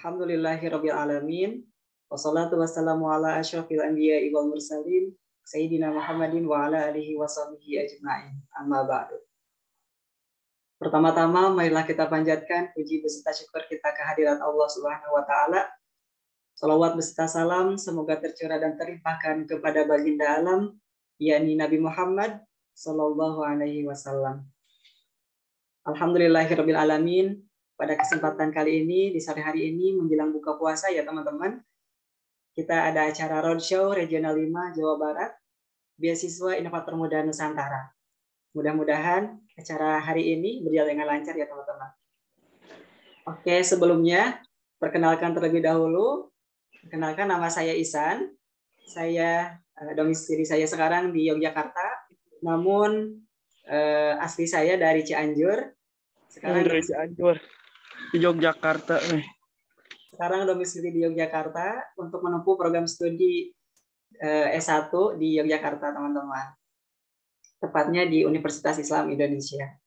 Alhamdulillahirrabbilalamin. Wassalatu wassalamu ala asyrafil anbiya wal mursalin sayyidina Muhammadin wa ala alihi washabihi ajmain. Amma ba'du. Pertama-tama marilah kita panjatkan puji beserta syukur kita kehadirat Allah Subhanahu wa taala. Salawat beserta salam semoga tercurah dan terlimpahkan kepada baginda alam yakni Nabi Muhammad sallallahu alaihi wasallam. Alhamdulillahirrabbilalamin pada kesempatan kali ini di sore hari ini menjelang buka puasa ya teman-teman. Kita ada acara roadshow Regional 5 Jawa Barat Beasiswa Inovator Muda Nusantara. Mudah-mudahan acara hari ini berjalan dengan lancar ya teman-teman. Oke, sebelumnya perkenalkan terlebih dahulu. Perkenalkan nama saya Isan. Saya eh, domisili saya sekarang di Yogyakarta, namun eh, asli saya dari Cianjur. Sekarang dari Cianjur di Yogyakarta nih. Eh. Sekarang domisili di Yogyakarta untuk menempuh program studi eh, S1 di Yogyakarta, teman-teman. Tepatnya di Universitas Islam Indonesia.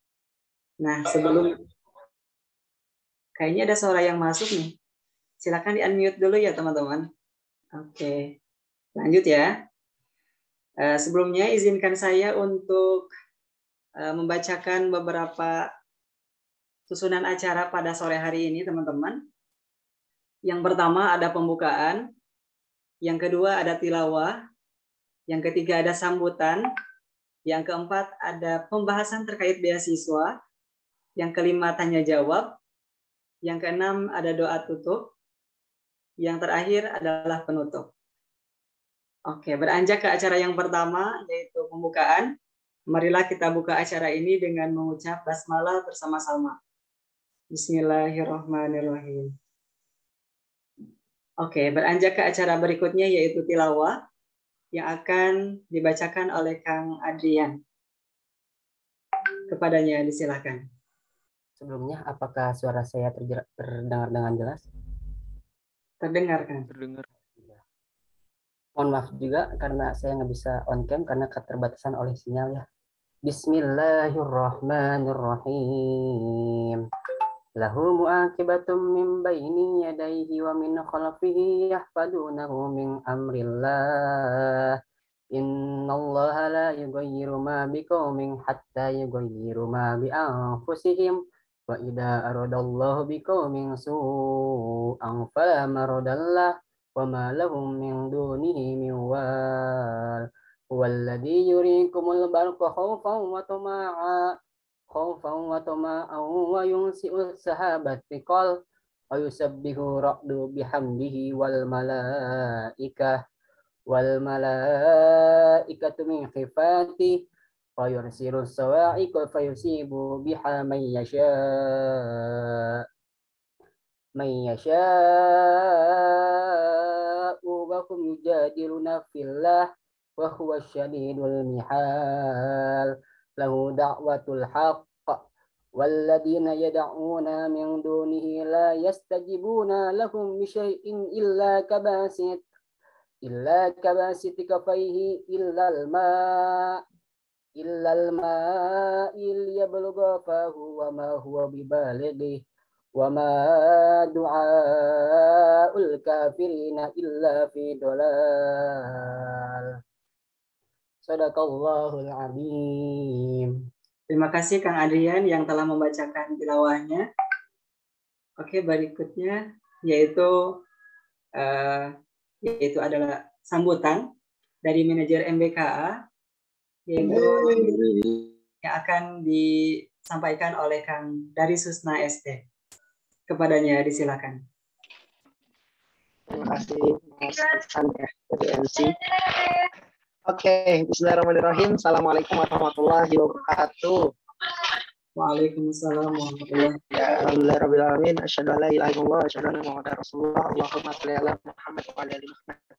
Nah, sebelum kayaknya ada suara yang masuk nih. Silakan di-unmute dulu ya, teman-teman. Oke. Lanjut ya. Eh, sebelumnya izinkan saya untuk membacakan beberapa susunan acara pada sore hari ini, teman-teman. Yang pertama ada pembukaan, yang kedua ada tilawah, yang ketiga ada sambutan, yang keempat ada pembahasan terkait beasiswa, yang kelima tanya jawab, yang keenam ada doa tutup, yang terakhir adalah penutup. Oke, beranjak ke acara yang pertama yaitu pembukaan. Marilah kita buka acara ini dengan mengucap basmalah bersama-sama. Bismillahirrahmanirrahim. Oke, beranjak ke acara berikutnya yaitu tilawah yang akan dibacakan oleh Kang Adrian. Kepadanya disilahkan. Sebelumnya, apakah suara saya terdengar dengan jelas? Terdengar, kan? Terdengar. Iya. Mohon maaf juga karena saya nggak bisa on cam karena keterbatasan oleh sinyal ya. Bismillahirrahmanirrahim lahu mu'akibatum min baini yadaihi wa min khalafihi yahfadunahu min amrillah allaha la yugayiru ma biqaumin hatta yugayiru ma bi anfusihim wa idha aradallahu biqaumin su'an fala maradallah wa ma lahum min dunihi min wal alladhi yurikumul barqa khawfan wa tuma'a Kau khawfan wa tama'an wa yunsi'u sahabat thiqal wa yusabbihu ra'du bihamdihi wal mala ika wal malaikatu min khifati wa yursilu sawa'iqa fa yusibu biha man yasha man yasha wa hum yujadiluna fillah wa huwa syadidul mihal له دعوة الحق والذين يدعون من دونه لا يستجيبون لهم بشيء إلا كباسط إلا كباسط كفيه إلا الماء إلا الماء ليبلغ فاه وما هو ببالغه وما دعاء الكافرين إلا في ضلال Sadaqallahul azim. Terima kasih Kang Adrian yang telah membacakan tilawahnya. Oke, berikutnya yaitu uh, yaitu adalah sambutan dari manajer MBKA yaitu yang akan disampaikan oleh Kang dari Susna SD. Kepadanya disilakan. Terima kasih Terima kasih. Oke, okay. Bismillahirrahmanirrahim. Assalamualaikum warahmatullahi wabarakatuh. Waalaikumsalam warahmatullahi wabarakatuh. Ya, alhamdulillah alamin. Asyhadu an la ilaha illallah wa asyhadu anna Muhammadar Rasulullah. Allahumma shalli ala Muhammad wa ala ali Muhammad.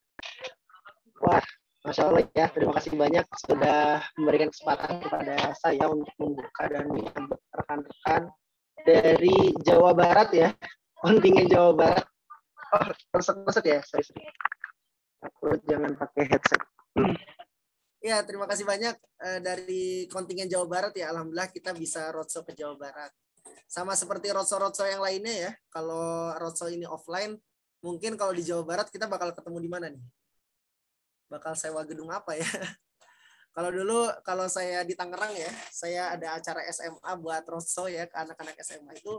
Wah, Masya Allah ya, terima kasih banyak sudah memberikan kesempatan kepada saya untuk membuka dan menyambut rekan-rekan dari Jawa Barat ya, kontingen Jawa Barat. Oh, resep-resep ya, sorry, sorry. Aku jangan pakai headset. Ya, terima kasih banyak eh, dari kontingen Jawa Barat ya. Alhamdulillah kita bisa roadshow ke Jawa Barat. Sama seperti roadshow-roadshow yang lainnya ya. Kalau roadshow ini offline, mungkin kalau di Jawa Barat kita bakal ketemu di mana nih? Bakal sewa gedung apa ya? kalau dulu kalau saya di Tangerang ya, saya ada acara SMA buat roadshow ya ke anak-anak SMA itu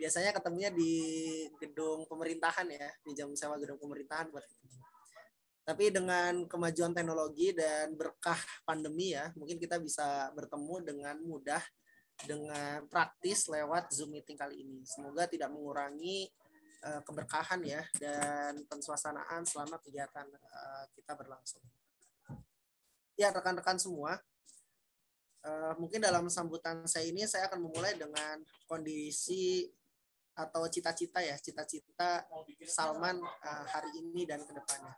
biasanya ketemunya di gedung pemerintahan ya, di jam sewa gedung pemerintahan buat tapi dengan kemajuan teknologi dan berkah pandemi ya, mungkin kita bisa bertemu dengan mudah, dengan praktis lewat Zoom meeting kali ini. Semoga tidak mengurangi uh, keberkahan ya dan pensuasanaan selama kegiatan uh, kita berlangsung. Ya rekan-rekan semua, uh, mungkin dalam sambutan saya ini saya akan memulai dengan kondisi atau cita-cita ya cita-cita Salman uh, hari ini dan kedepannya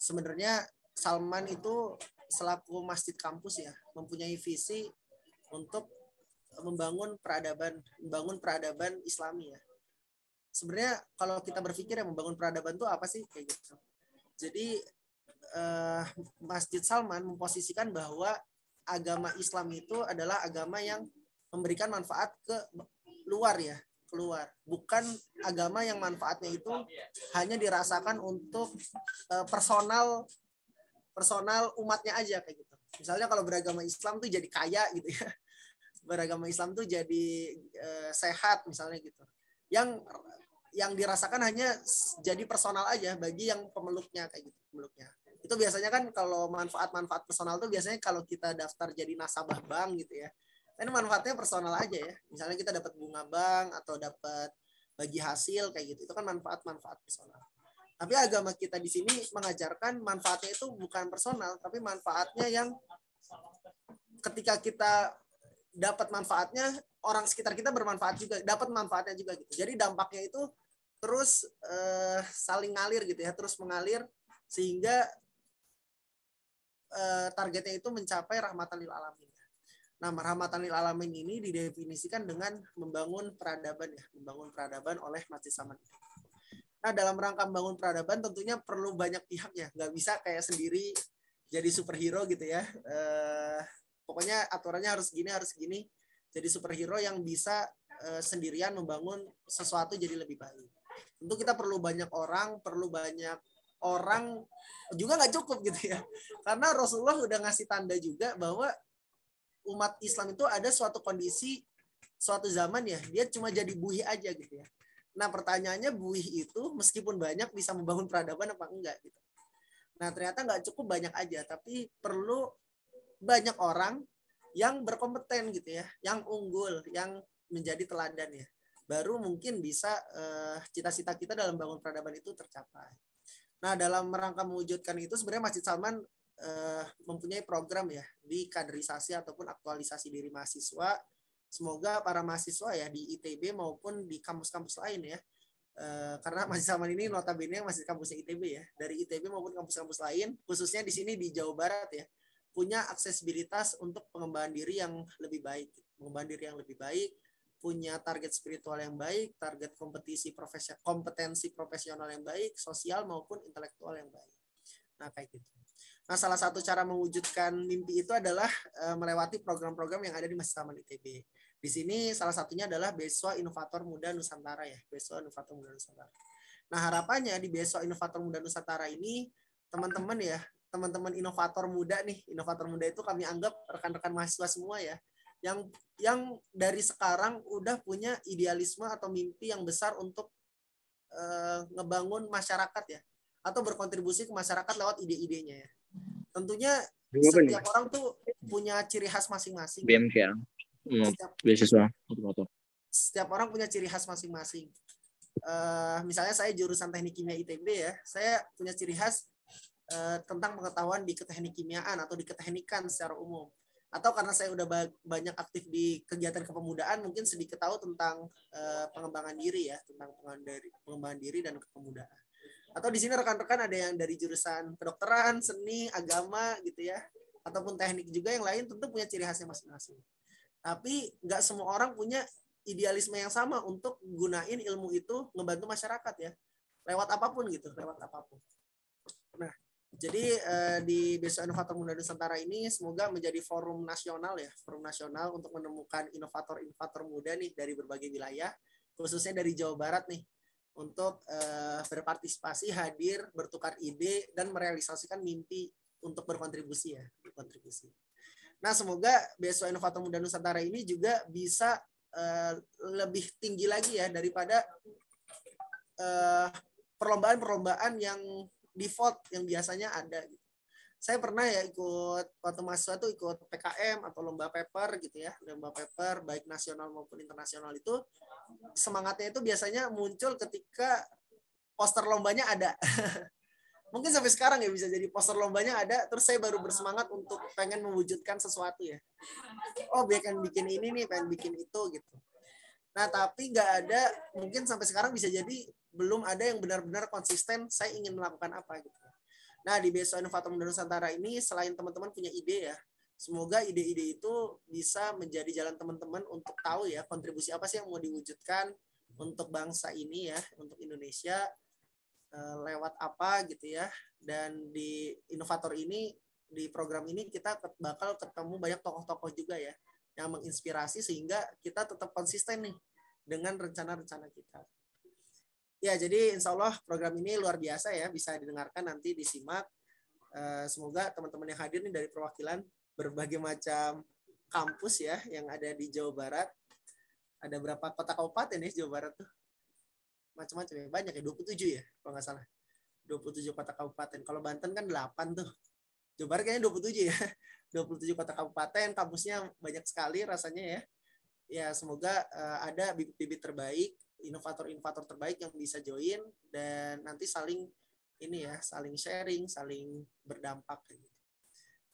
sebenarnya Salman itu selaku masjid kampus ya mempunyai visi untuk membangun peradaban, membangun peradaban Islami ya. Sebenarnya kalau kita berpikir ya membangun peradaban itu apa sih kayak gitu. Jadi eh, Masjid Salman memposisikan bahwa agama Islam itu adalah agama yang memberikan manfaat ke luar ya, keluar. Bukan agama yang manfaatnya itu hanya dirasakan untuk uh, personal personal umatnya aja kayak gitu. Misalnya kalau beragama Islam tuh jadi kaya gitu ya. Beragama Islam tuh jadi uh, sehat misalnya gitu. Yang yang dirasakan hanya jadi personal aja bagi yang pemeluknya kayak gitu pemeluknya itu biasanya kan kalau manfaat-manfaat personal tuh biasanya kalau kita daftar jadi nasabah bank gitu ya ini manfaatnya personal aja ya. Misalnya kita dapat bunga bank atau dapat bagi hasil kayak gitu. Itu kan manfaat-manfaat personal. Tapi agama kita di sini mengajarkan manfaatnya itu bukan personal, tapi manfaatnya yang ketika kita dapat manfaatnya orang sekitar kita bermanfaat juga, dapat manfaatnya juga gitu. Jadi dampaknya itu terus eh, saling ngalir gitu ya, terus mengalir sehingga eh, targetnya itu mencapai rahmatan lil alamin. Nah, rahmatan lil alamin ini didefinisikan dengan membangun peradaban ya, membangun peradaban oleh mati Saman. Nah, dalam rangka membangun peradaban tentunya perlu banyak pihak ya, nggak bisa kayak sendiri jadi superhero gitu ya. Eh, pokoknya aturannya harus gini, harus gini. Jadi superhero yang bisa eh, sendirian membangun sesuatu jadi lebih baik. Tentu kita perlu banyak orang, perlu banyak orang juga nggak cukup gitu ya. Karena Rasulullah udah ngasih tanda juga bahwa umat Islam itu ada suatu kondisi suatu zaman ya dia cuma jadi buih aja gitu ya nah pertanyaannya buih itu meskipun banyak bisa membangun peradaban apa enggak gitu nah ternyata nggak cukup banyak aja tapi perlu banyak orang yang berkompeten gitu ya yang unggul yang menjadi teladan ya baru mungkin bisa cita eh, cita-cita kita dalam bangun peradaban itu tercapai. Nah, dalam rangka mewujudkan itu sebenarnya Masjid Salman uh, mempunyai program ya di kaderisasi ataupun aktualisasi diri mahasiswa. Semoga para mahasiswa ya di ITB maupun di kampus-kampus lain ya, uh, karena masih sama ini notabene masih kampusnya ITB ya, dari ITB maupun kampus-kampus lain, khususnya di sini di Jawa Barat ya, punya aksesibilitas untuk pengembangan diri yang lebih baik, pengembangan diri yang lebih baik, punya target spiritual yang baik, target kompetisi profesi kompetensi profesional yang baik, sosial maupun intelektual yang baik. Nah, kayak gitu. Nah, salah satu cara mewujudkan mimpi itu adalah uh, melewati program-program yang ada di Masjid Taman ITB. Di sini salah satunya adalah Beswa Inovator Muda Nusantara ya, Beswa Inovator Muda Nusantara. Nah, harapannya di Beswa Inovator Muda Nusantara ini teman-teman ya, teman-teman inovator muda nih, inovator muda itu kami anggap rekan-rekan mahasiswa semua ya, yang yang dari sekarang udah punya idealisme atau mimpi yang besar untuk uh, ngebangun masyarakat ya atau berkontribusi ke masyarakat lewat ide-idenya ya tentunya setiap orang tuh punya ciri khas masing-masing. BMK ya. Hmm, setiap, motor. Setiap orang punya ciri khas masing-masing. Uh, misalnya saya jurusan teknik kimia ITB ya, saya punya ciri khas uh, tentang pengetahuan di keteknik kimiaan atau di keteknikan secara umum. Atau karena saya udah banyak aktif di kegiatan kepemudaan, mungkin sedikit tahu tentang uh, pengembangan diri ya, tentang pengembangan diri dan kepemudaan atau di sini rekan-rekan ada yang dari jurusan kedokteran, seni, agama gitu ya, ataupun teknik juga yang lain tentu punya ciri khasnya masing-masing. Tapi nggak semua orang punya idealisme yang sama untuk gunain ilmu itu ngebantu masyarakat ya, lewat apapun gitu, lewat apapun. Nah, jadi eh, di Besok Inovator Muda Nusantara ini semoga menjadi forum nasional ya, forum nasional untuk menemukan inovator-inovator muda nih dari berbagai wilayah, khususnya dari Jawa Barat nih untuk uh, berpartisipasi, hadir, bertukar ide dan merealisasikan mimpi untuk berkontribusi ya, berkontribusi. Nah, semoga beasiswa inovator muda Nusantara ini juga bisa uh, lebih tinggi lagi ya daripada eh, perlombaan-perlombaan uh, yang default yang biasanya ada gitu saya pernah ya ikut waktu mahasiswa tuh ikut PKM atau lomba paper gitu ya lomba paper baik nasional maupun internasional itu semangatnya itu biasanya muncul ketika poster lombanya ada mungkin sampai sekarang ya bisa jadi poster lombanya ada terus saya baru bersemangat untuk pengen mewujudkan sesuatu ya oh pengen bikin ini nih pengen bikin itu gitu nah tapi nggak ada mungkin sampai sekarang bisa jadi belum ada yang benar-benar konsisten saya ingin melakukan apa gitu Nah, di Beso Inovator anu Muda Nusantara ini selain teman-teman punya ide ya, semoga ide-ide itu bisa menjadi jalan teman-teman untuk tahu ya kontribusi apa sih yang mau diwujudkan untuk bangsa ini ya, untuk Indonesia eh, lewat apa gitu ya. Dan di inovator ini di program ini kita bakal ketemu banyak tokoh-tokoh juga ya yang menginspirasi sehingga kita tetap konsisten nih dengan rencana-rencana kita. Ya, jadi insya Allah program ini luar biasa ya, bisa didengarkan nanti disimak. Eh, semoga teman-teman yang hadir nih dari perwakilan berbagai macam kampus ya yang ada di Jawa Barat. Ada berapa kota kabupaten ya Jawa Barat tuh? Macam-macam ya, banyak ya, 27 ya kalau nggak salah. 27 kota kabupaten. Kalau Banten kan 8 tuh. Jawa Barat kayaknya 27 ya. 27 kota kabupaten, kampusnya banyak sekali rasanya ya. Ya, semoga uh, ada bibit-bibit terbaik inovator-inovator terbaik yang bisa join dan nanti saling ini ya, saling sharing, saling berdampak gitu.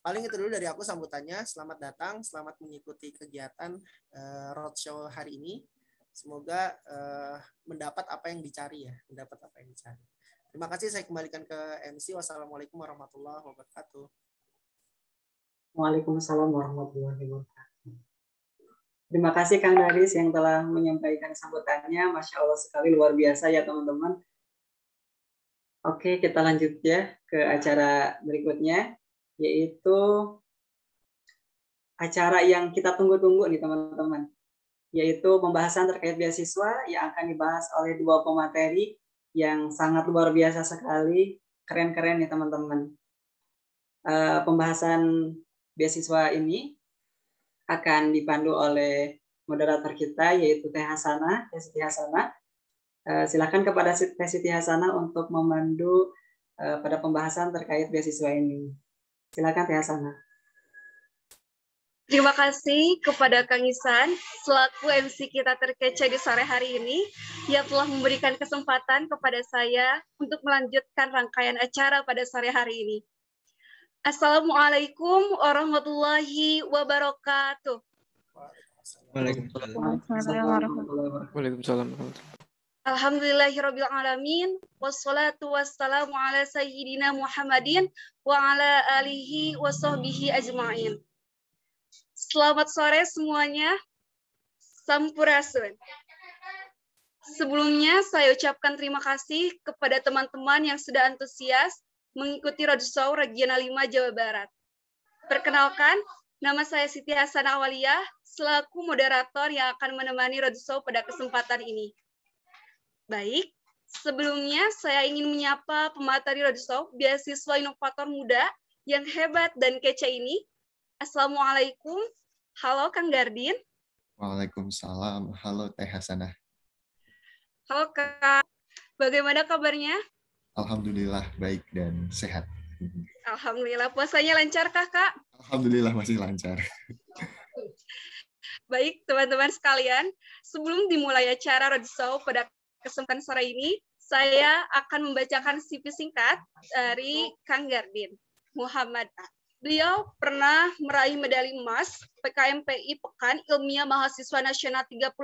Paling itu dulu dari aku sambutannya. Selamat datang, selamat mengikuti kegiatan uh, roadshow hari ini. Semoga uh, mendapat apa yang dicari ya, mendapat apa yang dicari. Terima kasih saya kembalikan ke MC. Wassalamualaikum warahmatullahi wabarakatuh. Waalaikumsalam warahmatullahi wabarakatuh. Terima kasih Kang Daris yang telah menyampaikan sambutannya. Masya Allah sekali, luar biasa ya teman-teman. Oke, kita lanjut ya ke acara berikutnya, yaitu acara yang kita tunggu-tunggu nih teman-teman, yaitu pembahasan terkait beasiswa yang akan dibahas oleh dua pemateri yang sangat luar biasa sekali, keren-keren nih teman-teman. Eh, pembahasan beasiswa ini akan dipandu oleh moderator kita yaitu Teh Hasana, Teh Siti Hasana. Eh, silakan kepada Teh Siti Hasana untuk memandu eh, pada pembahasan terkait beasiswa ini. Silakan Teh Hasana. Terima kasih kepada Kang Isan selaku MC kita terkece di sore hari ini yang telah memberikan kesempatan kepada saya untuk melanjutkan rangkaian acara pada sore hari ini. Assalamualaikum warahmatullahi wabarakatuh. Waalaikumsalam. Alhamdulillahirabbil alamin wassalatu wassalamu ala sayyidina Muhammadin wa ala alihi washabbihi ajmain. Selamat sore semuanya. Sampurasun. Sebelumnya saya ucapkan terima kasih kepada teman-teman yang sudah antusias mengikuti roadshow Regional 5 Jawa Barat. Perkenalkan, nama saya Siti Hasan Awaliyah, selaku moderator yang akan menemani roadshow pada kesempatan ini. Baik, sebelumnya saya ingin menyapa pemateri roadshow, beasiswa inovator muda yang hebat dan kece ini. Assalamualaikum, halo Kang Gardin. Waalaikumsalam, halo Teh Hasanah. Halo Kak, bagaimana kabarnya? Alhamdulillah baik dan sehat. Alhamdulillah puasanya lancar kak. Alhamdulillah masih lancar. Baik teman-teman sekalian, sebelum dimulai acara Roadshow pada kesempatan sore ini, saya akan membacakan CV singkat dari Kang Gardin Muhammad Beliau pernah meraih medali emas PKMPI Pekan Ilmiah Mahasiswa Nasional 34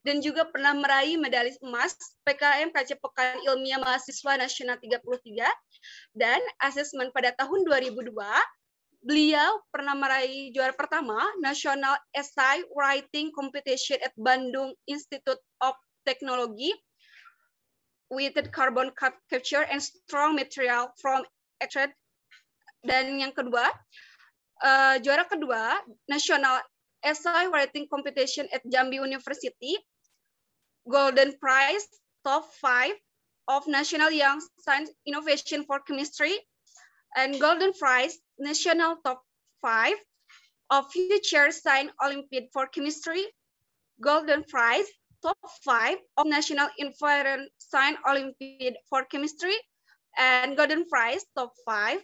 dan juga pernah meraih medali emas PKM KC Pekan Ilmiah Mahasiswa Nasional 33 dan asesmen pada tahun 2002 beliau pernah meraih juara pertama National Essay Writing Competition at Bandung Institute of Technology with carbon capture and strong material from extract dan yang kedua, uh, juara kedua National Essay Writing Competition at Jambi University Golden Prize Top 5 of National Young Science Innovation for Chemistry and Golden Prize National Top 5 of Future Science Olympiad for Chemistry, Golden Prize Top 5 of National Environment Science Olympiad for Chemistry, and Golden Prize Top 5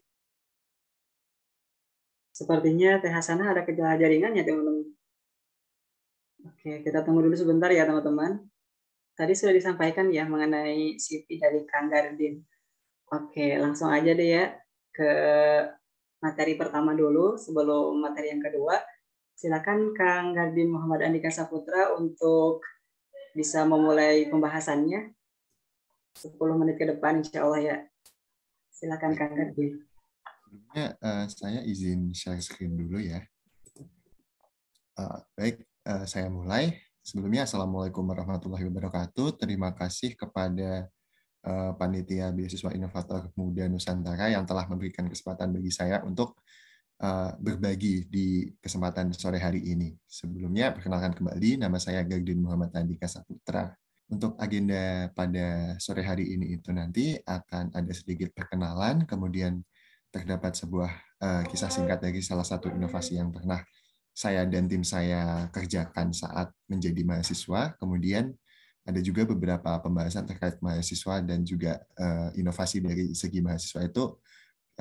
Sepertinya Teh Hasanah ada gejala jaringan ya teman-teman. Oke, kita tunggu dulu sebentar ya teman-teman. Tadi sudah disampaikan ya mengenai CV dari Kang Gardin. Oke, langsung aja deh ya ke materi pertama dulu sebelum materi yang kedua. Silakan Kang Gardin Muhammad Andika Saputra untuk bisa memulai pembahasannya 10 menit ke depan insya Allah ya. Silakan Kang Gardin sebelumnya uh, saya izin share screen dulu ya. Uh, baik, uh, saya mulai. Sebelumnya Assalamualaikum warahmatullahi wabarakatuh. Terima kasih kepada uh, Panitia Beasiswa Inovator Muda Nusantara yang telah memberikan kesempatan bagi saya untuk uh, berbagi di kesempatan sore hari ini. Sebelumnya, perkenalkan kembali, nama saya Gagdin Muhammad Andika Saputra. Untuk agenda pada sore hari ini itu nanti akan ada sedikit perkenalan, kemudian terdapat sebuah uh, kisah singkat dari salah satu inovasi yang pernah saya dan tim saya kerjakan saat menjadi mahasiswa. Kemudian ada juga beberapa pembahasan terkait mahasiswa dan juga uh, inovasi dari segi mahasiswa itu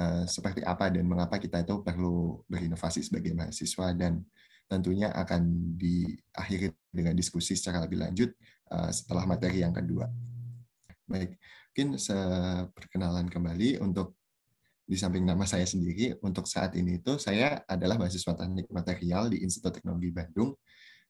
uh, seperti apa dan mengapa kita itu perlu berinovasi sebagai mahasiswa dan tentunya akan diakhiri dengan diskusi secara lebih lanjut uh, setelah materi yang kedua. Baik, mungkin perkenalan kembali untuk di samping nama saya sendiri, untuk saat ini itu saya adalah mahasiswa teknik material di Institut Teknologi Bandung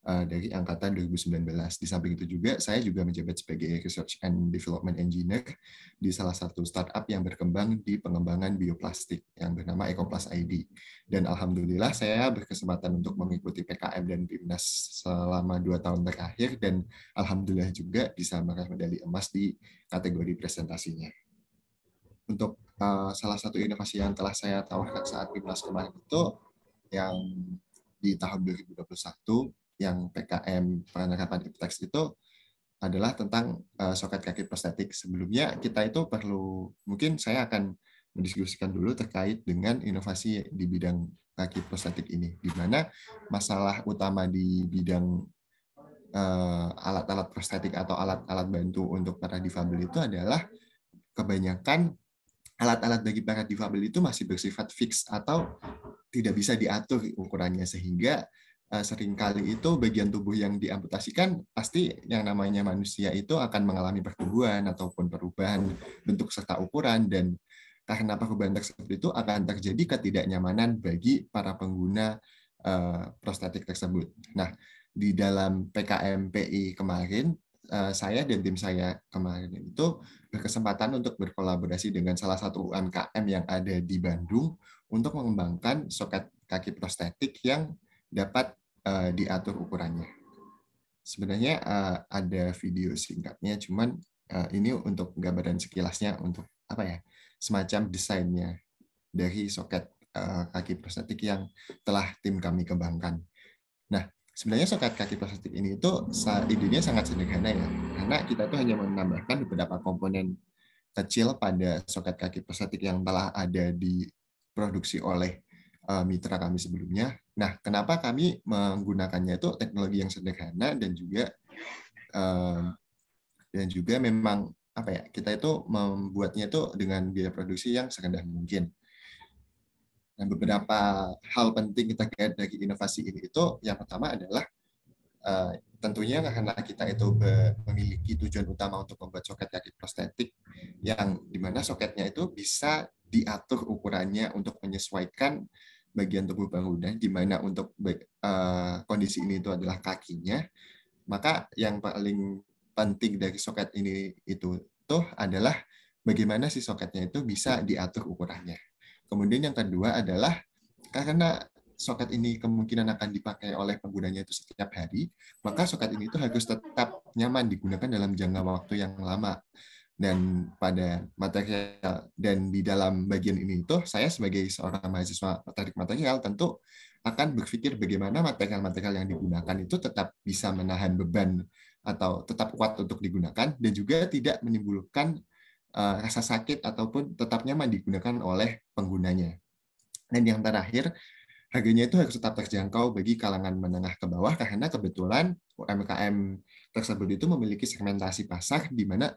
eh, dari angkatan 2019. Di samping itu juga, saya juga menjabat sebagai Research and Development Engineer di salah satu startup yang berkembang di pengembangan bioplastik yang bernama Ecoplast ID. Dan Alhamdulillah saya berkesempatan untuk mengikuti PKM dan PIMNAS selama dua tahun terakhir dan Alhamdulillah juga bisa meraih medali emas di kategori presentasinya. Untuk Eh, salah satu inovasi yang telah saya tawarkan saat Timnas kemarin itu yang di tahun 2021 yang PKM penerapan Iptex itu adalah tentang uh, soket kaki prostetik. Sebelumnya kita itu perlu mungkin saya akan mendiskusikan dulu terkait dengan inovasi di bidang kaki prostetik ini di mana masalah utama di bidang alat eh, alat-alat prostetik atau alat-alat bantu untuk para difabel itu adalah kebanyakan alat-alat bagi para difabel itu masih bersifat fix atau tidak bisa diatur ukurannya sehingga eh, seringkali itu bagian tubuh yang diamputasikan pasti yang namanya manusia itu akan mengalami pertumbuhan ataupun perubahan bentuk serta ukuran dan karena perubahan tersebut itu akan terjadi ketidaknyamanan bagi para pengguna eh, prostetik tersebut. Nah, di dalam PKMPI kemarin Eh, saya dan tim saya kemarin itu berkesempatan untuk berkolaborasi dengan salah satu UMKM yang ada di Bandung untuk mengembangkan soket kaki prostetik yang dapat eh, diatur ukurannya. Sebenarnya eh, ada video singkatnya, cuman ini untuk gambaran sekilasnya untuk apa ya semacam desainnya dari soket kaki prostetik yang telah tim kami kembangkan. Nah, sebenarnya soket kaki plastik ini itu idenya sangat sederhana ya karena kita tuh hanya menambahkan beberapa komponen kecil pada soket kaki plastik yang telah ada di produksi oleh eh, mitra kami sebelumnya. Nah, kenapa kami menggunakannya itu teknologi yang sederhana dan juga eh, dan juga memang apa ya kita itu membuatnya itu dengan biaya produksi yang serendah mungkin. Nah, beberapa hal penting kita kait dari inovasi ini itu yang pertama adalah eh, tentunya karena kita itu memiliki tujuan utama untuk membuat soket kaki prostetik yang dimana soketnya itu bisa diatur ukurannya untuk menyesuaikan bagian tubuh bangunan di mana untuk eh, kondisi ini itu adalah kakinya maka yang paling penting dari soket ini itu tuh adalah bagaimana si soketnya itu bisa diatur ukurannya Kemudian yang kedua adalah karena soket ini kemungkinan akan dipakai oleh penggunanya itu setiap hari, maka soket ini itu harus tetap nyaman digunakan dalam jangka waktu yang lama. Dan pada material dan di dalam bagian ini itu saya sebagai seorang mahasiswa tertarik material tentu akan berpikir bagaimana material-material yang digunakan itu tetap bisa menahan beban atau tetap kuat untuk digunakan dan juga tidak menimbulkan Eh, rasa sakit ataupun tetap nyaman digunakan oleh penggunanya. Dan yang terakhir, harganya itu harus tetap terjangkau bagi kalangan menengah ke bawah karena kebetulan UMKM tersebut itu memiliki segmentasi pasar di mana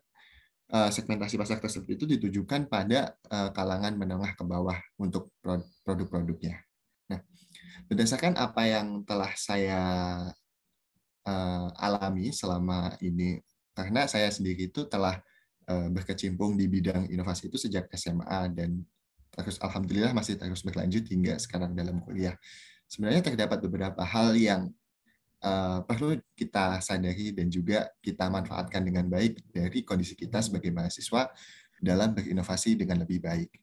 eh, segmentasi pasar tersebut itu ditujukan pada eh, kalangan menengah ke bawah untuk produk-produknya. Nah, berdasarkan apa yang telah saya alami selama ini, karena saya sendiri itu telah Eh, berkecimpung di bidang inovasi itu sejak SMA dan terus alhamdulillah masih terus berlanjut hingga sekarang dalam kuliah. Sebenarnya terdapat beberapa hal yang uh, perlu kita sadari dan juga kita manfaatkan dengan baik dari kondisi kita sebagai mahasiswa dalam berinovasi dengan lebih baik.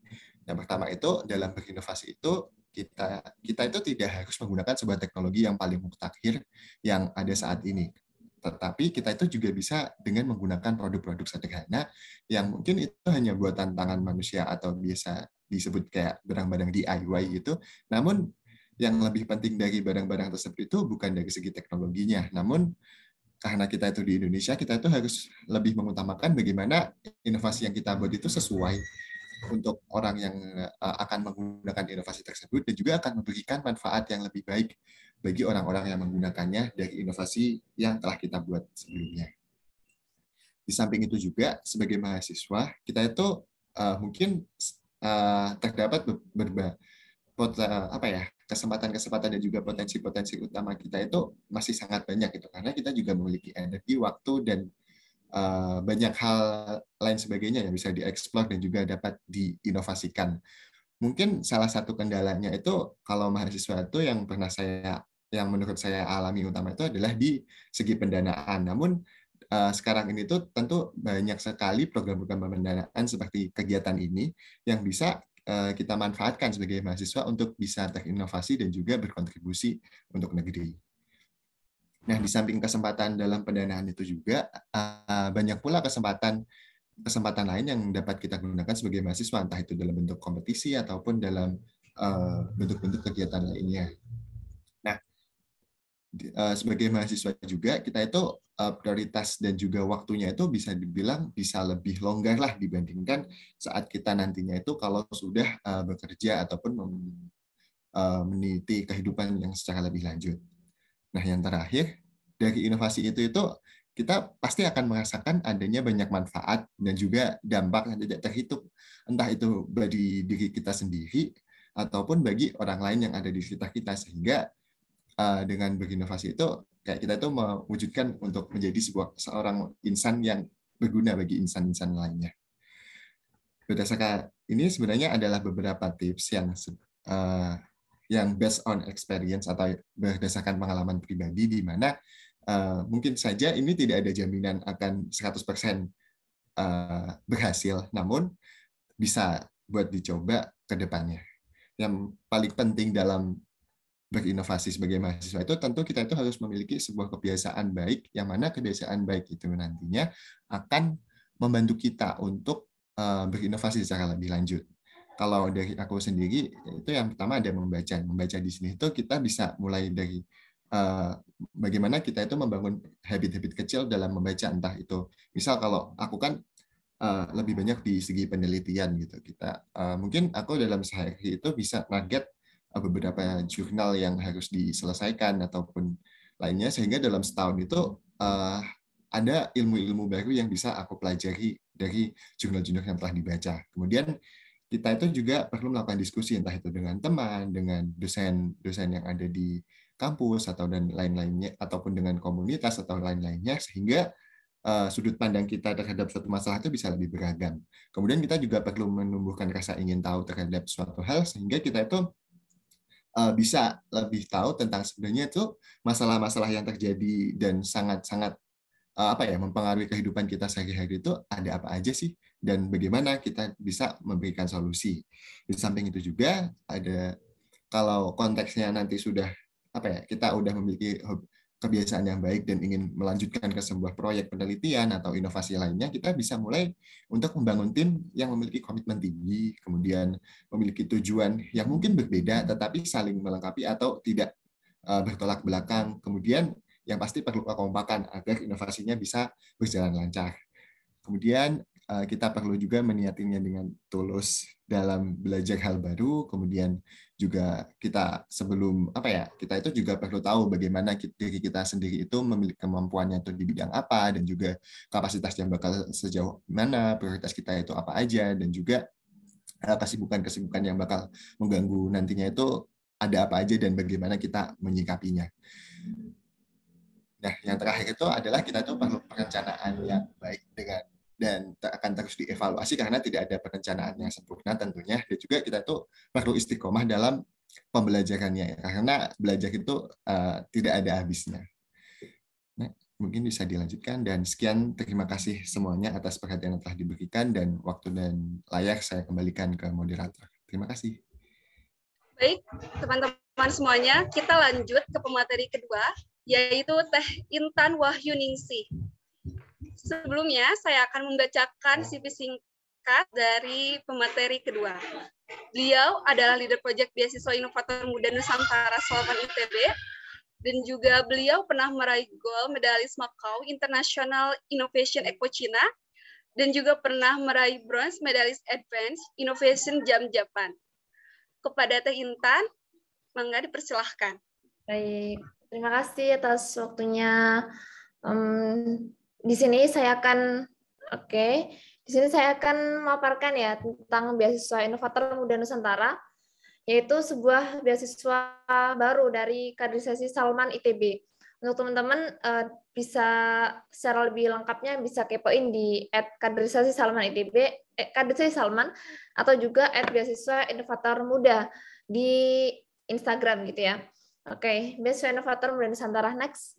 Yang pertama itu dalam berinovasi itu kita kita itu tidak harus menggunakan sebuah teknologi yang paling mutakhir yang ada saat ini. Tetapi kita itu juga bisa dengan menggunakan produk-produk sederhana yang mungkin itu hanya buatan tangan manusia atau biasa disebut kayak barang-barang DIY gitu. Namun yang lebih penting dari barang-barang tersebut itu bukan dari segi teknologinya, namun karena kita itu di Indonesia, kita itu harus lebih mengutamakan bagaimana inovasi yang kita buat itu sesuai untuk orang yang eh, akan menggunakan inovasi tersebut dan juga akan memberikan manfaat yang lebih baik bagi orang-orang yang menggunakannya dari inovasi yang telah kita buat sebelumnya. Di samping itu juga, sebagai mahasiswa, kita itu uh, mungkin uh, terdapat berbagai eh, ya, kesempatan-kesempatan dan juga potensi-potensi utama kita itu masih sangat banyak gitu karena kita juga memiliki energi, waktu dan uh, banyak hal lain sebagainya yang bisa dieksplor dan juga dapat diinovasikan. Mungkin salah satu kendalanya itu kalau mahasiswa itu yang pernah saya yang menurut saya alami utama itu adalah di segi pendanaan. Namun eh, sekarang ini tuh tentu banyak sekali program-program pendanaan seperti kegiatan ini yang bisa eh, kita manfaatkan sebagai mahasiswa untuk bisa terinovasi dan juga berkontribusi untuk negeri. Nah, di samping kesempatan dalam pendanaan itu juga eh, banyak pula kesempatan kesempatan lain yang dapat kita gunakan sebagai mahasiswa entah itu dalam bentuk kompetisi ataupun dalam bentuk -bentuk kegiatan lainnya. Eh, sebagai mahasiswa juga kita itu eh, prioritas dan juga waktunya itu bisa dibilang bisa lebih longgar lah dibandingkan saat kita nantinya itu kalau sudah eh, bekerja ataupun meniti kehidupan yang secara lebih lanjut. Nah yang terakhir dari inovasi itu itu kita pasti akan merasakan adanya banyak manfaat dan juga dampak yang tidak terhitung entah itu bagi diri kita sendiri ataupun bagi orang lain yang ada di sekitar kita sehingga Eh, dengan berinovasi itu kayak kita itu mewujudkan untuk menjadi sebuah seorang insan yang berguna bagi insan-insan lainnya. Berdasarkan ini sebenarnya adalah beberapa tips yang uh, yang based on experience atau berdasarkan pengalaman pribadi di mana uh, mungkin saja ini tidak ada jaminan akan 100% uh, berhasil namun bisa buat dicoba ke depannya. Yang paling penting dalam berinovasi sebagai mahasiswa itu tentu kita itu harus memiliki sebuah kebiasaan baik yang mana kebiasaan baik itu nantinya akan membantu kita untuk eh, berinovasi secara lebih lanjut. Kalau dari aku sendiri itu yang pertama ada membaca. Membaca di sini itu kita bisa mulai dari eh, bagaimana kita itu membangun habit-habit kecil dalam membaca entah itu misal kalau aku kan eh, lebih banyak di segi penelitian gitu kita mungkin aku dalam sehari itu bisa target Eh, beberapa jurnal yang harus diselesaikan ataupun lainnya sehingga dalam setahun itu uh, ada ilmu-ilmu baru yang bisa aku pelajari dari jurnal-jurnal yang telah dibaca. Kemudian kita itu juga perlu melakukan diskusi entah itu dengan teman, dengan dosen-dosen yang ada di kampus atau dan lain-lainnya ataupun dengan komunitas atau lain-lainnya sehingga uh, sudut pandang kita terhadap suatu masalah itu bisa lebih beragam. Kemudian kita juga perlu menumbuhkan rasa ingin tahu terhadap suatu hal sehingga kita itu uh, bisa lebih tahu tentang sebenarnya itu masalah-masalah yang terjadi dan sangat-sangat uh, apa ya mempengaruhi kehidupan kita sehari-hari itu ada apa aja sih dan bagaimana kita bisa memberikan solusi. Di samping itu juga ada kalau konteksnya nanti sudah apa ya kita udah memiliki kebiasaan yang baik dan ingin melanjutkan ke sebuah proyek penelitian atau inovasi lainnya, kita bisa mulai untuk membangun tim yang memiliki komitmen tinggi, kemudian memiliki tujuan yang mungkin berbeda tetapi saling melengkapi atau tidak eh, bertolak belakang. Kemudian yang pasti perlu kekompakan agar inovasinya bisa berjalan lancar. Kemudian Eh, kita perlu juga meniatinya dengan tulus dalam belajar hal baru kemudian juga kita sebelum apa ya kita itu juga perlu tahu bagaimana diri kita sendiri itu memiliki kemampuannya itu di bidang apa dan juga kapasitas yang bakal sejauh mana prioritas kita itu apa aja dan juga eh, kesibukan-kesibukan yang bakal mengganggu nantinya itu ada apa aja dan bagaimana kita menyikapinya. Nah, yang terakhir itu adalah kita itu perlu perencanaan yang baik dengan dan akan terus dievaluasi karena tidak ada perencanaan yang sempurna tentunya dan juga kita tuh perlu istiqomah dalam pembelajarannya ya karena belajar itu uh, tidak ada habisnya. Nah, mungkin bisa dilanjutkan dan sekian terima kasih semuanya atas perhatian yang telah diberikan dan waktu dan layak saya kembalikan ke moderator. Terima kasih. Baik, teman-teman semuanya, kita lanjut ke pemateri kedua yaitu Teh Intan Wahyuningsih. Sebelumnya, saya akan membacakan CV singkat dari pemateri kedua. Beliau adalah leader project beasiswa inovator muda Nusantara Selatan ITB, dan juga beliau pernah meraih gol medalis Macau International Innovation Expo China, dan juga pernah meraih bronze medalis Advance Innovation Jam Japan. Kepada Teh Intan, mangga dipersilahkan. Baik, terima kasih atas waktunya um, di sini saya akan oke, okay, di sini saya akan memaparkan ya tentang beasiswa inovator muda Nusantara yaitu sebuah beasiswa baru dari kaderisasi Salman ITB. Untuk teman-teman uh, bisa secara lebih lengkapnya bisa kepoin di @kaderisasi Salman ITB, eh, kaderisasi Salman atau juga @beasiswa inovator muda di Instagram gitu ya. Oke, okay, beasiswa inovator muda Nusantara next.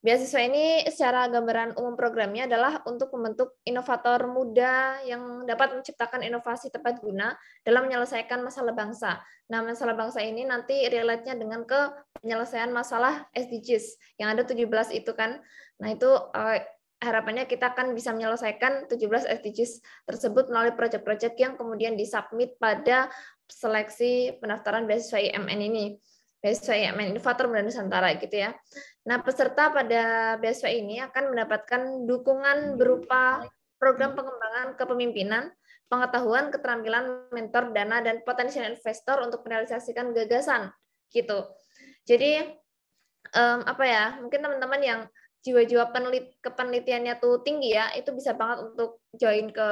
Beasiswa ini secara gambaran umum programnya adalah untuk membentuk inovator muda yang dapat menciptakan inovasi tepat guna dalam menyelesaikan masalah bangsa. Nah, masalah bangsa ini nanti relate-nya dengan ke penyelesaian masalah SDGs yang ada 17 itu kan. Nah, itu uh, harapannya kita akan bisa menyelesaikan 17 SDGs tersebut melalui proyek-proyek yang kemudian disubmit pada seleksi pendaftaran beasiswa IMN ini. Beasiswa IMN Inovator Muda Nusantara gitu ya. Nah, peserta pada beasiswa ini akan mendapatkan dukungan berupa program pengembangan kepemimpinan, pengetahuan, keterampilan, mentor, dana, dan potensial investor untuk merealisasikan gagasan, gitu. Jadi, um, apa ya, mungkin teman-teman yang jiwa-jiwa penelit, kepenelitiannya tuh tinggi ya, itu bisa banget untuk join ke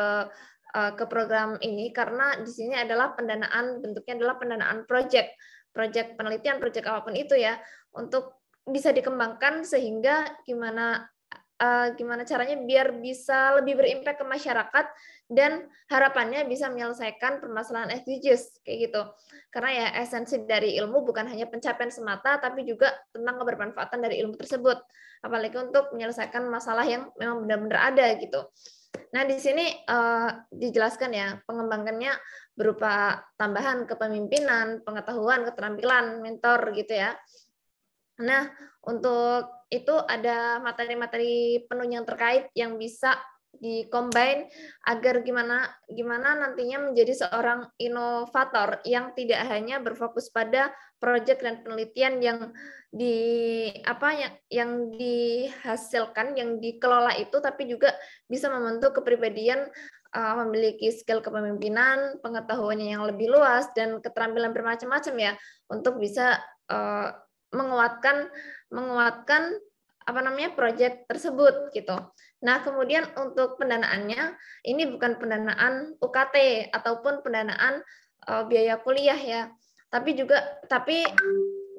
uh, ke program ini, karena di sini adalah pendanaan, bentuknya adalah pendanaan project, project penelitian, project apapun itu ya, untuk bisa dikembangkan sehingga gimana uh, gimana caranya biar bisa lebih berimpact ke masyarakat dan harapannya bisa menyelesaikan permasalahan SDGs kayak gitu. Karena ya esensi dari ilmu bukan hanya pencapaian semata tapi juga tentang kebermanfaatan dari ilmu tersebut. Apalagi untuk menyelesaikan masalah yang memang benar-benar ada gitu. Nah, di sini uh, dijelaskan ya pengembangannya berupa tambahan kepemimpinan, pengetahuan, keterampilan, mentor gitu ya Nah, untuk itu ada materi-materi penuh yang terkait yang bisa dikombin agar gimana gimana nantinya menjadi seorang inovator yang tidak hanya berfokus pada proyek dan penelitian yang di apa yang yang dihasilkan yang dikelola itu tapi juga bisa membentuk kepribadian uh, memiliki skill kepemimpinan pengetahuannya yang lebih luas dan keterampilan bermacam-macam ya untuk bisa uh, menguatkan menguatkan apa namanya proyek tersebut gitu. Nah, kemudian untuk pendanaannya ini bukan pendanaan UKT ataupun pendanaan uh, biaya kuliah ya. Tapi juga tapi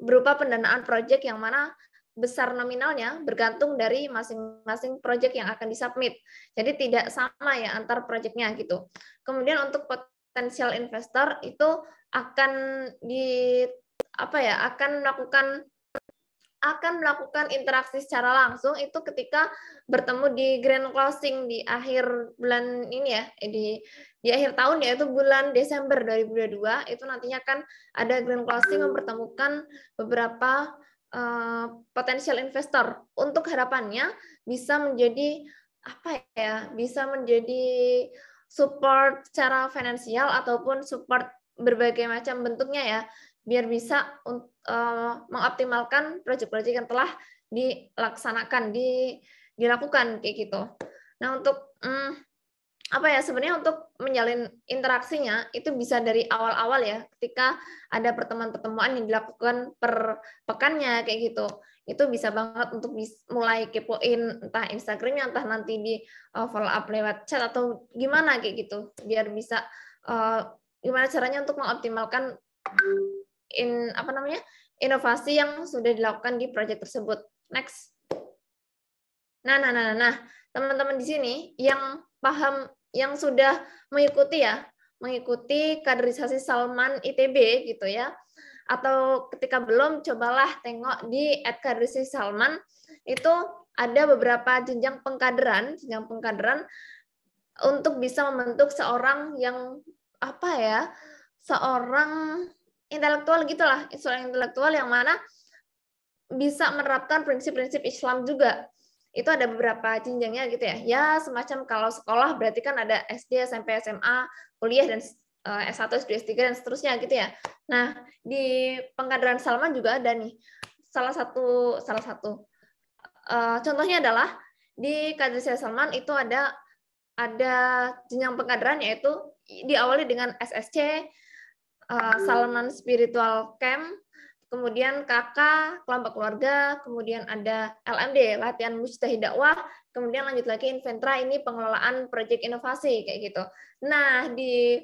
berupa pendanaan proyek yang mana besar nominalnya bergantung dari masing-masing proyek yang akan disubmit. Jadi tidak sama ya antar proyeknya gitu. Kemudian untuk potensial investor itu akan di apa ya akan melakukan akan melakukan interaksi secara langsung itu ketika bertemu di grand closing di akhir bulan ini ya eh, di di akhir tahun yaitu bulan Desember 2022 itu nantinya akan ada grand closing mempertemukan beberapa uh, eh, potensial investor untuk harapannya bisa menjadi apa ya bisa menjadi support secara finansial ataupun support berbagai macam bentuknya ya biar bisa uh, mengoptimalkan proyek-proyek yang telah dilaksanakan, di, dilakukan kayak gitu. Nah untuk um, apa ya sebenarnya untuk menjalin interaksinya itu bisa dari awal-awal ya ketika ada pertemuan-pertemuan yang dilakukan per pekannya kayak gitu itu bisa banget untuk mulai kepoin entah Instagramnya entah nanti di uh, follow up lewat chat atau gimana kayak gitu biar bisa uh, gimana caranya untuk mengoptimalkan in apa namanya inovasi yang sudah dilakukan di proyek tersebut. Next. Nah, nah, nah, nah, nah, teman-teman di sini yang paham, yang sudah mengikuti ya, mengikuti kaderisasi Salman ITB gitu ya, atau ketika belum cobalah tengok di at kaderisasi Salman itu ada beberapa jenjang pengkaderan, jenjang pengkaderan untuk bisa membentuk seorang yang apa ya, seorang intelektual gitulah, seorang intelektual yang mana bisa menerapkan prinsip-prinsip Islam juga. Itu ada beberapa jenjangnya gitu ya. Ya, semacam kalau sekolah berarti kan ada SD, SMP, SMA, kuliah dan S1, S2, S3 dan seterusnya gitu ya. Nah, di pengkaderan Salman juga ada nih. Salah satu salah satu eh, contohnya adalah di kaderisasi Salman itu ada ada jenjang pengkaderan yaitu diawali dengan SSC, uh, eh, Salman Spiritual Camp, kemudian KK kelompok keluarga, kemudian ada LMD latihan mujtahid dakwah, kemudian lanjut lagi Inventra ini pengelolaan proyek inovasi kayak gitu. Nah, di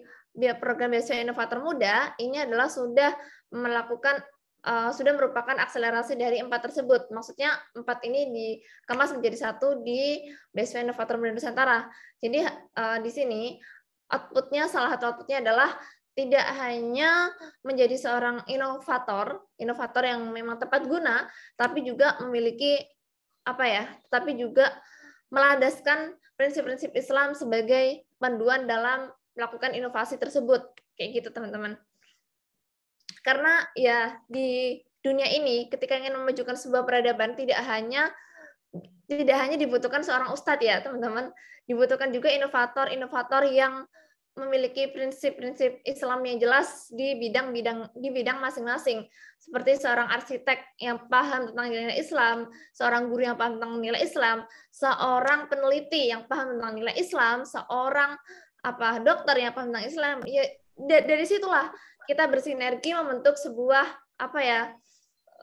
program biasanya inovator muda ini adalah sudah melakukan uh, sudah merupakan akselerasi dari empat tersebut. Maksudnya empat ini dikemas menjadi satu di beasiswa inovator muda Nusantara. Jadi uh, di sini outputnya salah satu outputnya adalah tidak hanya menjadi seorang inovator, inovator yang memang tepat guna, tapi juga memiliki apa ya, tapi juga melandaskan prinsip-prinsip Islam sebagai panduan dalam melakukan inovasi tersebut. Kayak gitu, teman-teman. Karena ya di dunia ini ketika ingin memajukan sebuah peradaban tidak hanya tidak hanya dibutuhkan seorang ustadz ya teman-teman dibutuhkan juga inovator-inovator yang memiliki prinsip-prinsip Islam yang jelas di bidang-bidang di bidang masing-masing. Seperti seorang arsitek yang paham tentang nilai Islam, seorang guru yang paham tentang nilai Islam, seorang peneliti yang paham tentang nilai Islam, seorang apa dokter yang paham tentang Islam. Ya dari situlah kita bersinergi membentuk sebuah apa ya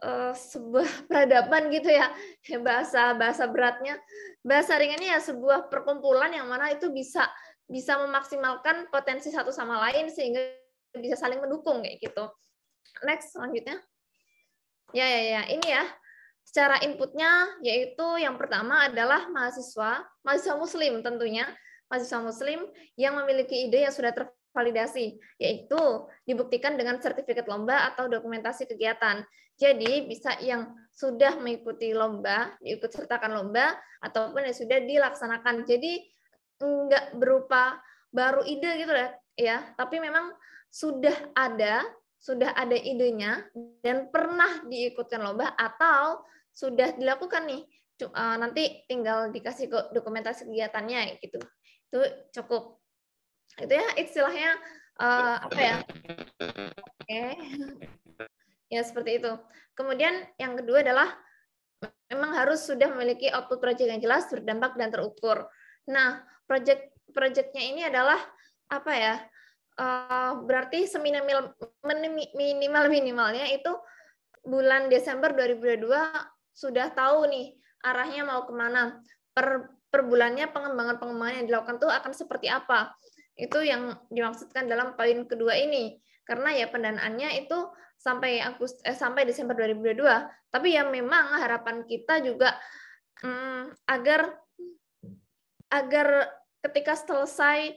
eh, sebuah peradaban gitu ya bahasa bahasa beratnya bahasa ringannya ya sebuah perkumpulan yang mana itu bisa bisa memaksimalkan potensi satu sama lain sehingga bisa saling mendukung kayak gitu. Next selanjutnya. Ya ya ya, ini ya. Secara inputnya yaitu yang pertama adalah mahasiswa, mahasiswa muslim tentunya, mahasiswa muslim yang memiliki ide yang sudah tervalidasi yaitu dibuktikan dengan sertifikat lomba atau dokumentasi kegiatan. Jadi bisa yang sudah mengikuti lomba, diikut sertakan lomba, ataupun yang sudah dilaksanakan. Jadi nggak berupa baru ide gitu ya, ya, tapi memang sudah ada, sudah ada idenya dan pernah diikutkan lomba atau sudah dilakukan nih. Eh, nanti tinggal dikasih ke dokumentasi kegiatannya gitu. Itu cukup. Itu ya istilahnya uh, apa ya? Oke. Okay. ya seperti itu. Kemudian yang kedua adalah memang harus sudah memiliki output project yang jelas, berdampak dan terukur. Nah, project projectnya ini adalah apa ya? Uh, berarti seminimal minimal minimalnya itu bulan Desember 2022 sudah tahu nih arahnya mau kemana per per bulannya pengembangan-pengembangan yang dilakukan tuh akan seperti apa itu yang dimaksudkan dalam poin kedua ini karena ya pendanaannya itu sampai Agust eh, sampai Desember 2022 tapi ya memang harapan kita juga hmm, agar agar ketika selesai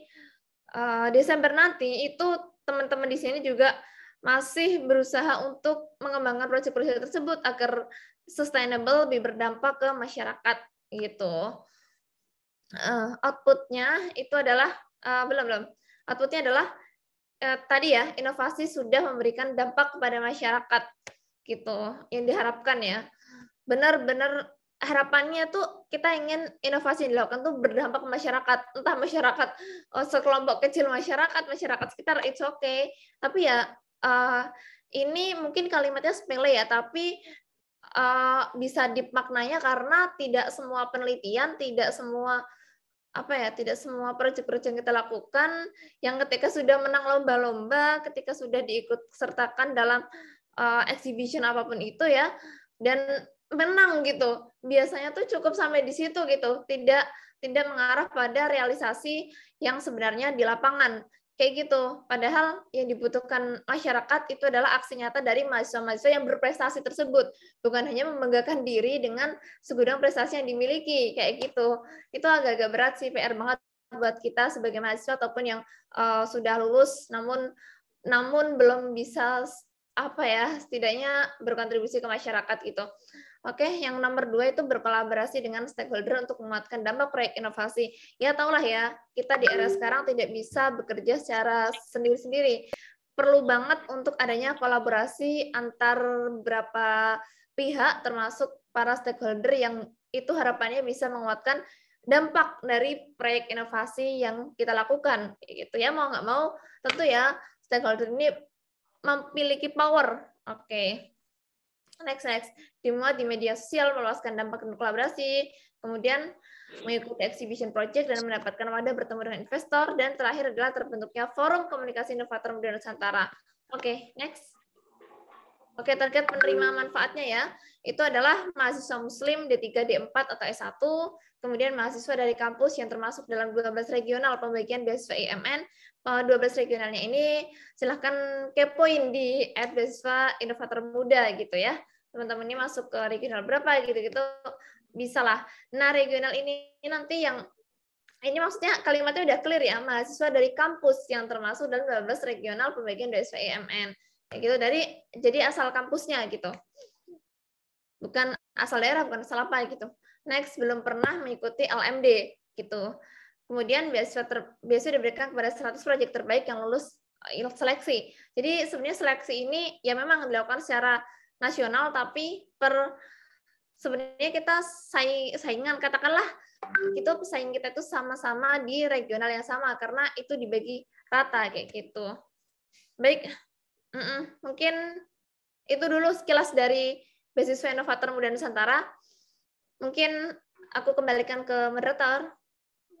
uh, Desember nanti itu teman-teman di sini juga masih berusaha untuk mengembangkan proyek-proyek tersebut agar sustainable lebih berdampak ke masyarakat gitu. Uh, outputnya itu adalah uh, belum belum. Outputnya adalah uh, tadi ya inovasi sudah memberikan dampak kepada masyarakat gitu yang diharapkan ya. Benar-benar harapannya tuh kita ingin inovasi yang dilakukan tuh berdampak ke masyarakat entah masyarakat eh, sekelompok kecil masyarakat masyarakat sekitar it's okay tapi ya uh, ini mungkin kalimatnya sepele ya tapi uh, bisa dipaknanya karena tidak semua penelitian tidak semua apa ya tidak semua proyek-proyek yang kita lakukan yang ketika sudah menang lomba-lomba ketika sudah diikut sertakan dalam uh, exhibition apapun itu ya dan menang gitu. Biasanya tuh cukup sampai di situ gitu, tidak tidak mengarah pada realisasi yang sebenarnya di lapangan. Kayak gitu. Padahal yang dibutuhkan masyarakat itu adalah aksi nyata dari mahasiswa-mahasiswa yang berprestasi tersebut, bukan hanya membanggakan diri dengan segudang prestasi yang dimiliki. Kayak gitu. Itu agak-agak berat sih PR banget buat kita sebagai mahasiswa ataupun yang uh, sudah lulus namun namun belum bisa apa ya setidaknya berkontribusi ke masyarakat gitu. Oke, yang nomor dua itu berkolaborasi dengan stakeholder untuk menguatkan dampak proyek inovasi. Ya tahulah ya, kita di era sekarang tidak bisa bekerja secara sendiri-sendiri. Perlu banget untuk adanya kolaborasi antar berapa pihak termasuk para stakeholder yang itu harapannya bisa menguatkan dampak dari proyek inovasi yang kita lakukan gitu ya mau nggak mau tentu ya stakeholder ini memiliki power oke okay next next dimuat di media sosial meluaskan dampak kolaborasi kemudian mengikuti exhibition project dan mendapatkan wadah bertemu dengan investor dan terakhir adalah terbentuknya forum komunikasi inovator muda Nusantara oke okay, next Oke, target penerima manfaatnya ya. Itu adalah mahasiswa muslim D3, D4 atau S1, kemudian mahasiswa dari kampus yang termasuk dalam 12 regional pembagian beasiswa IMN. 12 eh, regionalnya ini silahkan kepoin di at beasiswa inovator muda gitu ya. Teman-teman ini masuk ke regional berapa gitu-gitu bisa lah. Nah, regional ini nanti yang ini maksudnya kalimatnya udah clear ya, mahasiswa dari kampus yang termasuk dalam 12 regional pembagian beasiswa IMN kayak gitu dari jadi asal kampusnya gitu bukan asal daerah bukan asal apa gitu next belum pernah mengikuti LMD gitu kemudian biasanya ter, biasa diberikan kepada 100 proyek terbaik yang lulus eh, seleksi jadi sebenarnya seleksi ini ya memang dilakukan secara nasional tapi per sebenarnya kita saing, saingan katakanlah itu pesaing kita itu sama-sama di regional yang sama karena itu dibagi rata kayak gitu. Baik, Mm-mm. Mungkin itu dulu sekilas dari beasiswa inovator muda Nusantara. Mungkin aku kembalikan ke moderator.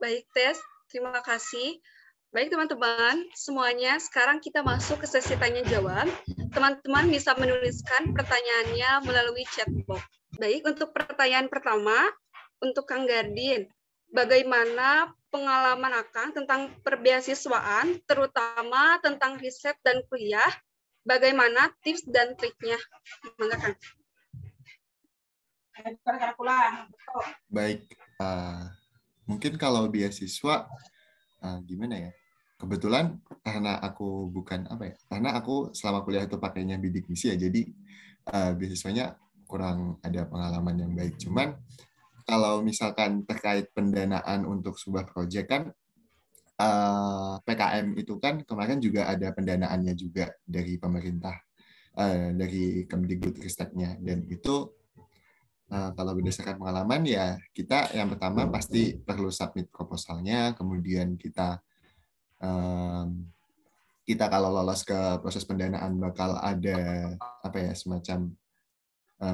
Baik, Tes. Terima kasih. Baik teman-teman, semuanya sekarang kita masuk ke sesi tanya jawab. Teman-teman bisa menuliskan pertanyaannya melalui chatbox Baik, untuk pertanyaan pertama, untuk Kang Gardin, bagaimana pengalaman Akang tentang perbeasiswaan, terutama tentang riset dan kuliah Bagaimana tips dan triknya? Mangga Baik, uh, mungkin kalau beasiswa uh, gimana ya? Kebetulan karena aku bukan apa ya, karena aku selama kuliah itu pakainya bidik misi ya, jadi uh, beasiswanya kurang ada pengalaman yang baik. Cuman kalau misalkan terkait pendanaan untuk sebuah proyek kan Eh, PKM itu kan kemarin juga ada pendanaannya juga dari pemerintah uh, dari Kemdikbudristeknya dan itu uh, kalau berdasarkan pengalaman ya kita yang pertama pasti perlu submit proposalnya kemudian kita um, kita kalau lolos ke proses pendanaan bakal ada apa ya semacam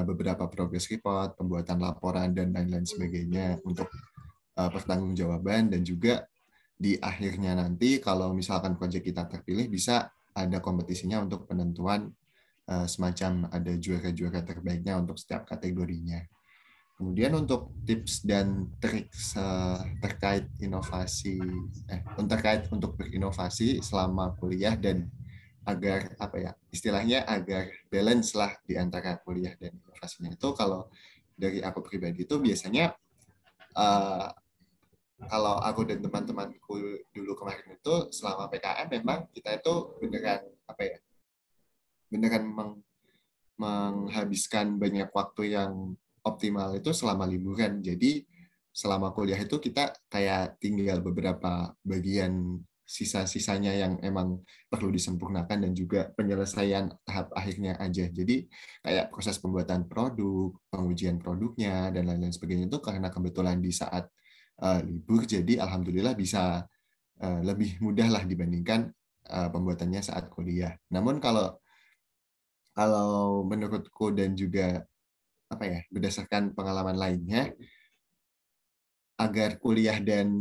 beberapa progress report pembuatan laporan dan lain-lain sebagainya untuk pertanggungjawaban dan juga di akhirnya nanti kalau misalkan proyek kita terpilih bisa ada kompetisinya untuk penentuan eh, semacam ada juara-juara terbaiknya untuk setiap kategorinya. Kemudian untuk tips dan trik eh, terkait inovasi eh terkait untuk berinovasi selama kuliah dan agar apa ya istilahnya agar balance lah di antara kuliah dan inovasinya itu kalau dari aku pribadi itu biasanya eh, kalau aku dan teman-temanku dulu kemarin itu selama PKM memang kita itu beneran apa ya beneran meng, menghabiskan banyak waktu yang optimal itu selama liburan jadi selama kuliah itu kita kayak tinggal beberapa bagian sisa-sisanya yang emang perlu disempurnakan dan juga penyelesaian tahap akhirnya aja. Jadi kayak proses pembuatan produk, pengujian produknya, dan lain-lain sebagainya itu karena kebetulan di saat Eh, libur jadi alhamdulillah bisa eh, lebih mudah lah dibandingkan eh, pembuatannya saat kuliah. Namun kalau kalau menurutku dan juga apa ya berdasarkan pengalaman lainnya agar kuliah dan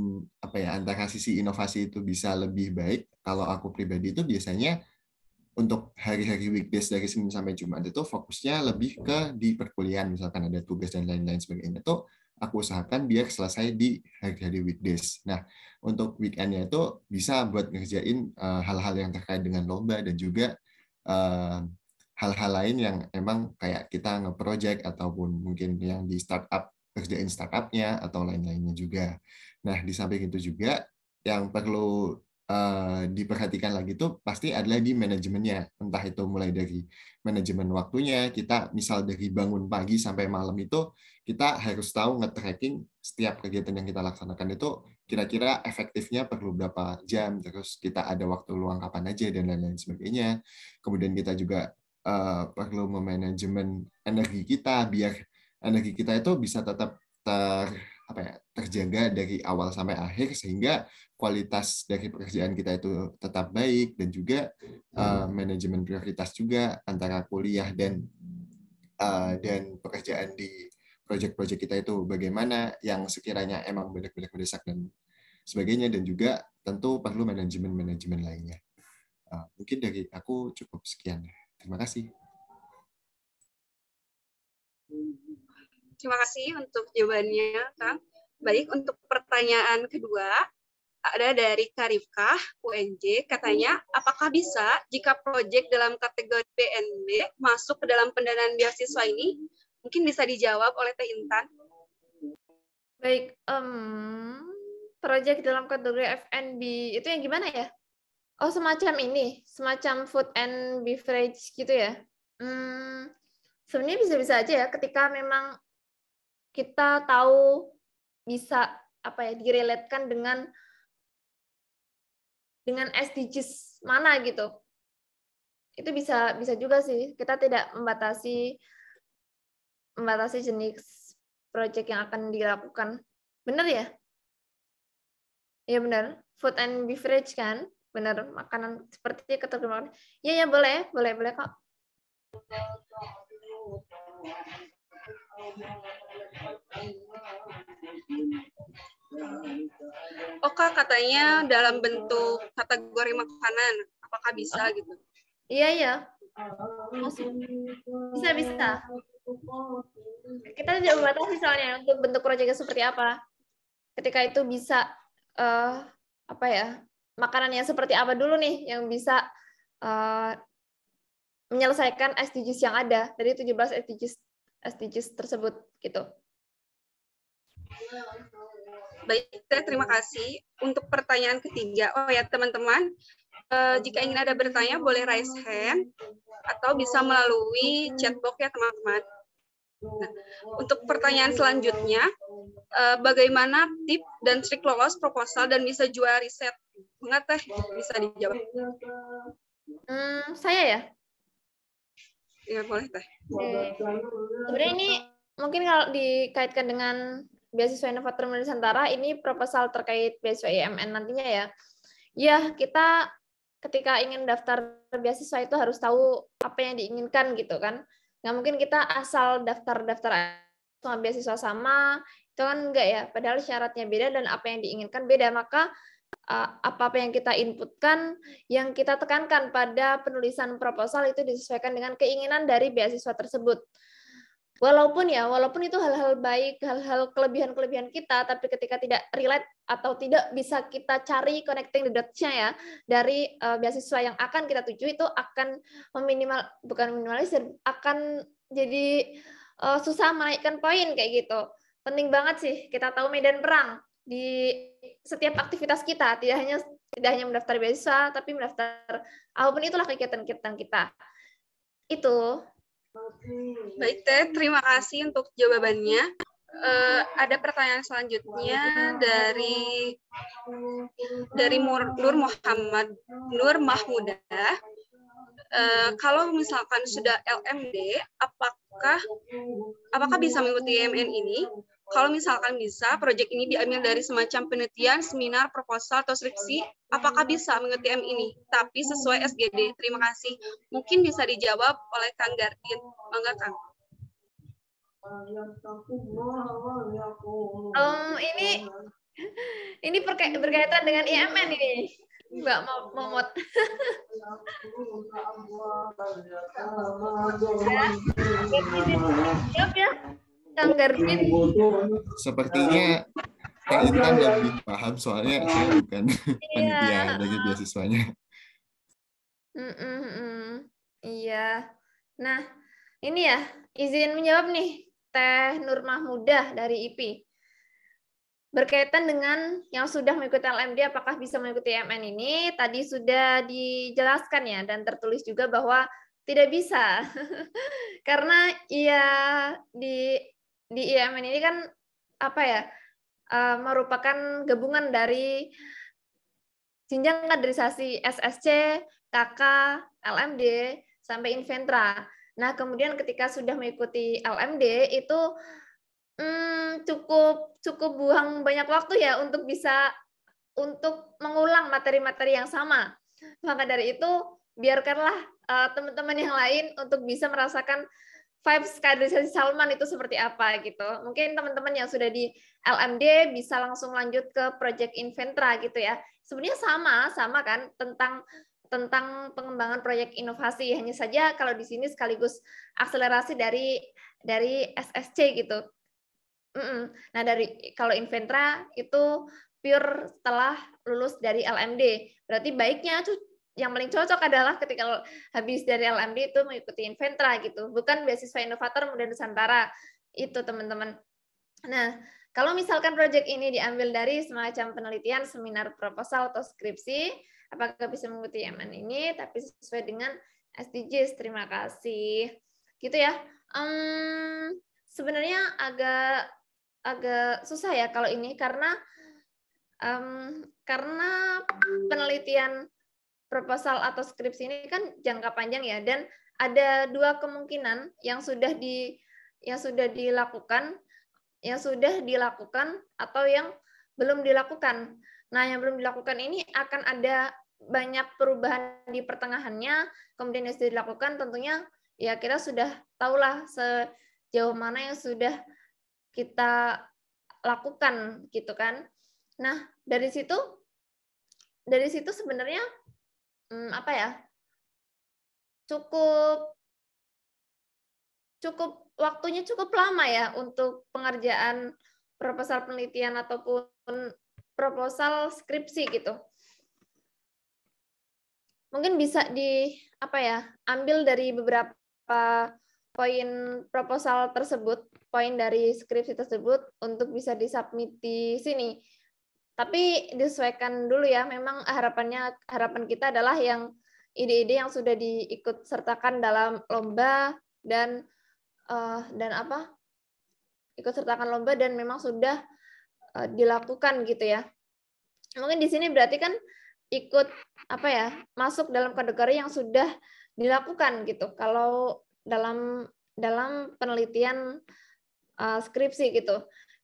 apa ya antara sisi inovasi itu bisa lebih baik kalau aku pribadi itu biasanya untuk hari-hari weekdays dari Senin sampai Jumat itu fokusnya lebih ke di perkuliahan misalkan ada tugas dan lain-lain sebagainya itu aku usahakan biar selesai di hari-hari weekdays. Nah, untuk weekendnya itu bisa buat ngerjain eh, hal-hal uh, yang terkait dengan lomba dan juga eh, hal-hal uh, lain yang emang kayak kita nge ataupun mungkin yang di startup kerjain startupnya atau lain-lainnya juga. Nah, di samping itu juga yang perlu uh, diperhatikan lagi tuh pasti adalah di manajemennya. Entah itu mulai dari manajemen waktunya, kita misal dari bangun pagi sampai malam itu kita harus tahu nge-tracking setiap kegiatan yang kita laksanakan itu kira-kira efektifnya perlu berapa jam, terus kita ada waktu luang kapan aja, dan lain-lain sebagainya. Kemudian kita juga uh, perlu memanajemen energi kita, biar energi kita itu bisa tetap ter apa ya terjaga dari awal sampai akhir sehingga kualitas dari pekerjaan kita itu tetap baik dan juga uh, manajemen prioritas juga antara kuliah dan uh, dan pekerjaan di proyek-proyek kita itu bagaimana yang sekiranya emang benar-benar mendesak dan sebagainya dan juga tentu perlu manajemen-manajemen lainnya. Ah, mungkin dari aku cukup sekian. Terima kasih. Terima kasih untuk jawabannya, Kang. Baik, untuk pertanyaan kedua, ada dari Karifkah UNJ katanya apakah bisa jika proyek dalam kategori PNB masuk ke dalam pendanaan beasiswa ini Mungkin bisa dijawab oleh Teh Intan. Baik, um, proyek dalam kategori F&B itu yang gimana ya? Oh, semacam ini, semacam food and beverage gitu ya. Hmm, sebenarnya bisa-bisa aja ya ketika memang kita tahu bisa apa ya direlatkan dengan dengan SDGs mana gitu. Itu bisa bisa juga sih. Kita tidak membatasi membatasi jenis proyek yang akan dilakukan. Benar ya? ya benar. Food and beverage kan? Benar, makanan seperti ketergantungan. Iya ya boleh, boleh, boleh kok. oke katanya dalam bentuk kategori makanan, apakah bisa gitu? Iya, iya. Bisa, bisa. Kita tidak membatasi soalnya untuk bentuk proyeknya seperti apa. Ketika itu bisa, uh, apa ya, makanan yang seperti apa dulu nih yang bisa uh, menyelesaikan SDGs yang ada dari 17 SDGs SDGs tersebut gitu. Baik, terima kasih. Untuk pertanyaan ketiga, oh ya teman-teman, Eh, jika ingin ada bertanya boleh raise hand atau bisa melalui chatbox ya teman-teman. Nah, untuk pertanyaan selanjutnya, uh, bagaimana tip dan trik lolos proposal dan bisa jual riset? Enggak teh, bisa dijawab. Hmm, saya ya? Iya boleh teh. Okay. Sebenarnya ini mungkin kalau dikaitkan dengan beasiswa inovator Nusantara ini proposal terkait beasiswa IMN nantinya ya. Ya, kita ketika ingin daftar beasiswa itu harus tahu apa yang diinginkan gitu kan nggak mungkin kita asal daftar-daftar sama beasiswa sama itu kan enggak ya padahal syaratnya beda dan apa yang diinginkan beda maka apa-apa yang kita inputkan, yang kita tekankan pada penulisan proposal itu disesuaikan dengan keinginan dari beasiswa tersebut walaupun ya walaupun itu hal-hal baik hal-hal kelebihan-kelebihan kita tapi ketika tidak relate atau tidak bisa kita cari connecting the dots-nya ya dari uh, beasiswa yang akan kita tuju itu akan meminimal bukan minimalisir akan jadi uh, susah menaikkan poin kayak gitu penting banget sih kita tahu medan perang di setiap aktivitas kita tidak hanya tidak hanya mendaftar beasiswa tapi mendaftar apapun itulah kegiatan-kegiatan kita itu Baik Teh, terima kasih untuk jawabannya. Uh, ada pertanyaan selanjutnya dari dari Mur, Nur Muhammad Nur Mahmuda. Uh, eh, kalau misalkan sudah LMD, apakah apakah bisa mengikuti e MN ini? kalau misalkan bisa, proyek ini diambil dari semacam penelitian, seminar, proposal, atau skripsi, apakah bisa mengerti M ini? Tapi sesuai SGD. Terima kasih. Mungkin bisa dijawab oleh Kang Gardin. Bangga, Kang. Um, ini ini berkaitan dengan IMN ini. Mbak Momot. Ya, ya. Kang Garbin. Iya, Sepertinya eh, Kang iya. Intan lebih paham soalnya saya bukan iya. panitia dari beasiswanya. Iya. Nah, ini ya izin menjawab nih Teh Nur Mahmudah dari IP. Berkaitan dengan yang sudah mengikuti LMD, apakah bisa mengikuti e MN ini? Tadi sudah dijelaskan ya, dan tertulis juga bahwa tidak bisa. Karena ya di di IMN ini kan apa ya uh, merupakan gabungan dari jenjang kaderisasi SSC, KK, LMD sampai Inventra. Nah kemudian ketika sudah mengikuti LMD itu hmm, cukup cukup buang banyak waktu ya untuk bisa untuk mengulang materi-materi yang sama. Maka dari itu biarkanlah eh, teman-teman uh, yang lain untuk bisa merasakan vibes kaderisasi Salman itu seperti apa gitu. Mungkin teman-teman yang sudah di LMD bisa langsung lanjut ke project Inventra gitu ya. Sebenarnya sama, sama kan tentang tentang pengembangan proyek inovasi hanya saja kalau di sini sekaligus akselerasi dari dari SSC gitu. Mm -mm. Nah dari kalau Inventra itu pure setelah lulus dari LMD. Berarti baiknya yang paling cocok adalah ketika habis dari LMD itu mengikuti Inventra gitu, bukan beasiswa inovator muda Nusantara itu teman-teman. Nah, kalau misalkan proyek ini diambil dari semacam penelitian, seminar proposal atau skripsi, apakah bisa mengikuti MN ini tapi sesuai dengan SDGs. Terima kasih. Gitu ya. Um, sebenarnya agak agak susah ya kalau ini karena um, karena penelitian proposal atau skripsi ini kan jangka panjang ya dan ada dua kemungkinan yang sudah di yang sudah dilakukan yang sudah dilakukan atau yang belum dilakukan. Nah, yang belum dilakukan ini akan ada banyak perubahan di pertengahannya, kemudian yang sudah dilakukan tentunya ya kita sudah tahulah sejauh mana yang sudah kita lakukan gitu kan. Nah, dari situ dari situ sebenarnya hmm, apa ya cukup cukup waktunya cukup lama ya untuk pengerjaan proposal penelitian ataupun proposal skripsi gitu mungkin bisa di apa ya ambil dari beberapa poin proposal tersebut poin dari skripsi tersebut untuk bisa disubmit di sini tapi disesuaikan dulu ya, memang harapannya harapan kita adalah yang ide-ide yang sudah diikut sertakan dalam lomba dan uh, dan apa ikut sertakan lomba dan memang sudah uh, dilakukan gitu ya mungkin di sini berarti kan ikut apa ya masuk dalam kategori yang sudah dilakukan gitu kalau dalam dalam penelitian uh, skripsi gitu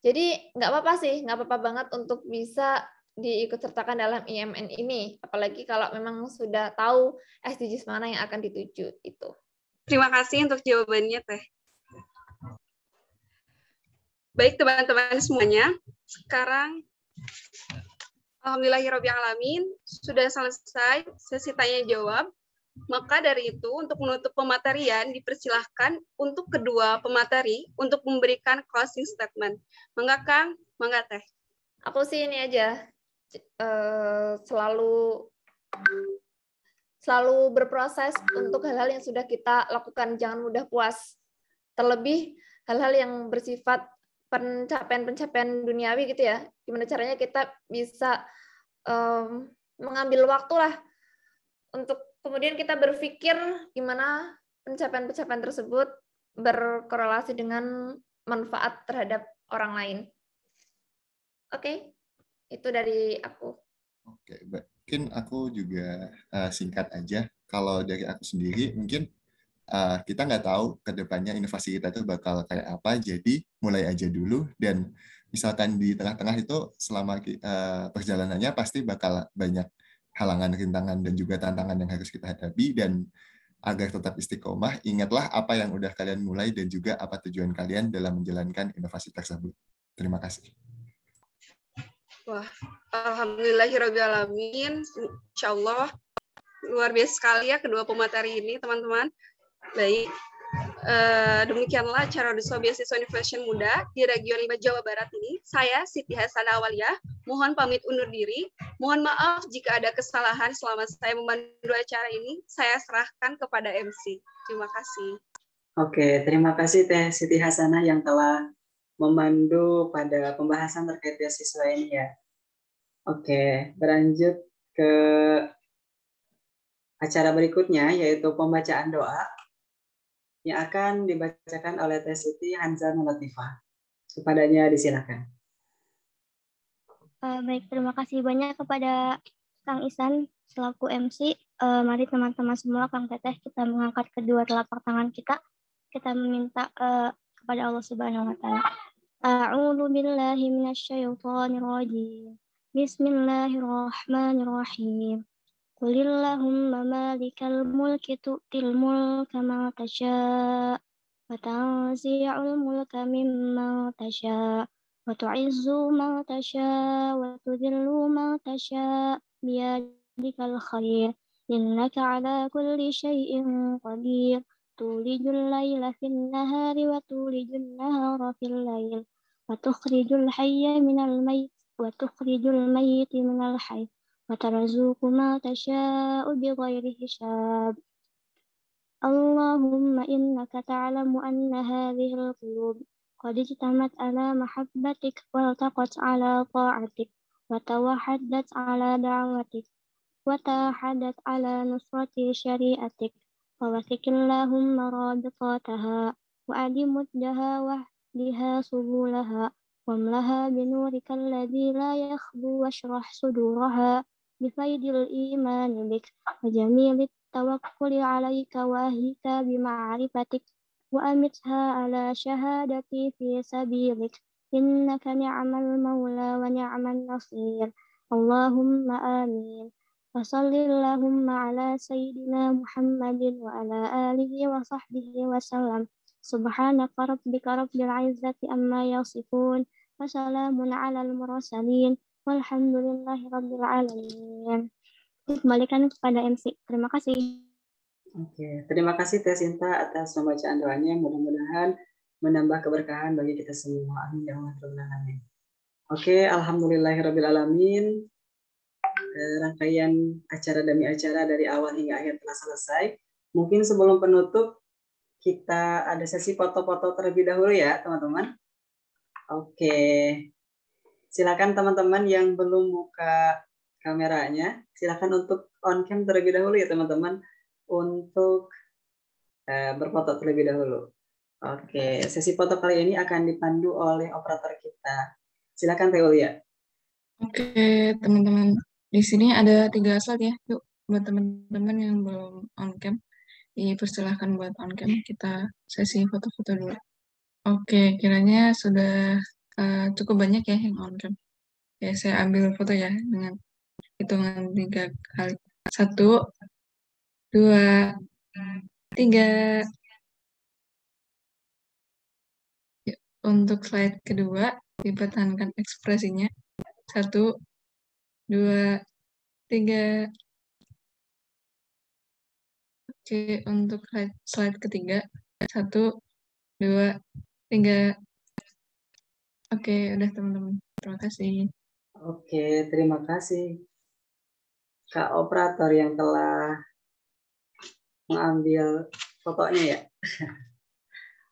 jadi nggak apa-apa sih, nggak apa-apa banget untuk bisa diikut sertakan dalam IMN ini, apalagi kalau memang sudah tahu SDGs mana yang akan dituju itu. Terima kasih untuk jawabannya, Teh. Baik teman-teman semuanya, sekarang Alhamdulillahirrahmanirrahim, sudah selesai sesi tanya jawab. Maka dari itu, untuk menutup pematerian, dipersilahkan untuk kedua pemateri untuk memberikan closing statement. Mangga Kang, mangga Teh. Aku sih ini aja, uh, selalu selalu berproses untuk hal-hal yang sudah kita lakukan. Jangan mudah puas. Terlebih hal-hal yang bersifat pencapaian-pencapaian duniawi gitu ya. Gimana caranya kita bisa um, mengambil waktu lah untuk kemudian kita berpikir gimana pencapaian-pencapaian tersebut berkorelasi dengan manfaat terhadap orang lain. Oke, okay. itu dari aku. Oke, okay, Mungkin aku juga uh, singkat aja. Kalau dari aku sendiri, mungkin uh, kita nggak tahu ke depannya inovasi kita itu bakal kayak apa. Jadi mulai aja dulu dan misalkan di tengah-tengah itu selama uh, perjalanannya pasti bakal banyak halangan-rintangan dan juga tantangan yang harus kita hadapi dan agar tetap istiqomah, ingatlah apa yang udah kalian mulai dan juga apa tujuan kalian dalam menjalankan inovasi tersebut. Terima kasih. Wah, Alhamdulillahirrahmanirrahim. Insya Allah, luar biasa sekali ya kedua pemateri ini, teman-teman. Baik, eh, demikianlah acara Duso Beasiswa Innovation Muda di Region 5 Jawa Barat ini. Saya Siti Hasanah Awaliyah, mohon pamit undur diri. Mohon maaf jika ada kesalahan selama saya memandu acara ini. Saya serahkan kepada MC. Terima kasih. Oke, terima kasih Teh Siti Hasanah yang telah memandu pada pembahasan terkait beasiswa ini ya. Oke, berlanjut ke acara berikutnya yaitu pembacaan doa yang akan dibacakan oleh Teh Siti Hanza Latifah. Kepadanya disilakan. Uh, baik, terima kasih banyak kepada Kang Isan selaku MC. Uh, eh, mari teman-teman semua, Kang Teteh, kita mengangkat kedua telapak tangan kita. Kita meminta uh, kepada Allah Subhanahu wa taala. A'udzu billahi minasyaitonir rajim. Bismillahirrahmanirrahim. قل اللهم مالك الملك تؤتي الملك من تشاء وتنزع الملك ممن تشاء وتعز من تشاء وتذل من تشاء بيدك الخير إنك على كل شيء قدير تولج الليل في النهار وتولج النهار في الليل وتخرج الحي من الميت وتخرج الميت من الحي وترزق ما تشاء بغير حساب اللهم إنك تعلم أن هذه القلوب قد اجتمت على محبتك والتقت على طاعتك وتوحدت على دعوتك وتوحدت على نصرة شريعتك فوثق اللهم رابطاتها وأدم مدها واهدها سبلها واملها بنورك الذي لا يخبو واشرح صدورها bifaidil imani bik wa jamilit tawakkuli alaika wa hika bima'rifatik wa amitha ala syahadati fi sabilik innaka ni'mal maula wa ni'man nasir Allahumma amin wa sallallahu ala sayyidina Muhammadin wa ala alihi wa sahbihi wa sallam subhanaka rabbika rabbil izzati amma yasifun wa salamun ala al mursalin Walhamdulillahirrahmanirrahim. Kembalikan kepada MC. Terima kasih. Oke, terima kasih Teh Sinta atas pembacaan doanya. Mudah-mudahan menambah keberkahan bagi kita semua. Amin ya Alamin. Oke, Alhamdulillahirrahmanirrahim. Eh, rangkaian acara demi acara dari awal hingga akhir telah selesai. Mungkin sebelum penutup, kita ada sesi foto-foto terlebih dahulu ya, teman-teman. Oke. Silakan teman-teman yang belum buka kameranya, silakan untuk on cam terlebih dahulu ya teman-teman untuk uh, berfoto terlebih dahulu. Oke, sesi foto kali ini akan dipandu oleh operator kita. Silakan Teulia. Oke, teman-teman. Di sini ada tiga slide ya. Yuk, buat teman-teman yang belum on cam, ini persilahkan buat on cam. Kita sesi foto-foto dulu. Oke, kiranya sudah Eh, cukup banyak ya yang on cam. Ya, saya ambil foto ya dengan hitungan tiga kali. Satu, dua, tiga. Ya, untuk slide kedua, dipertahankan ekspresinya. Satu, dua, tiga. Oke, untuk slide ketiga. Satu, dua, tiga. Oke, udah teman-teman. Terima kasih. Oke, terima kasih Kak operator yang telah mengambil fotonya ya.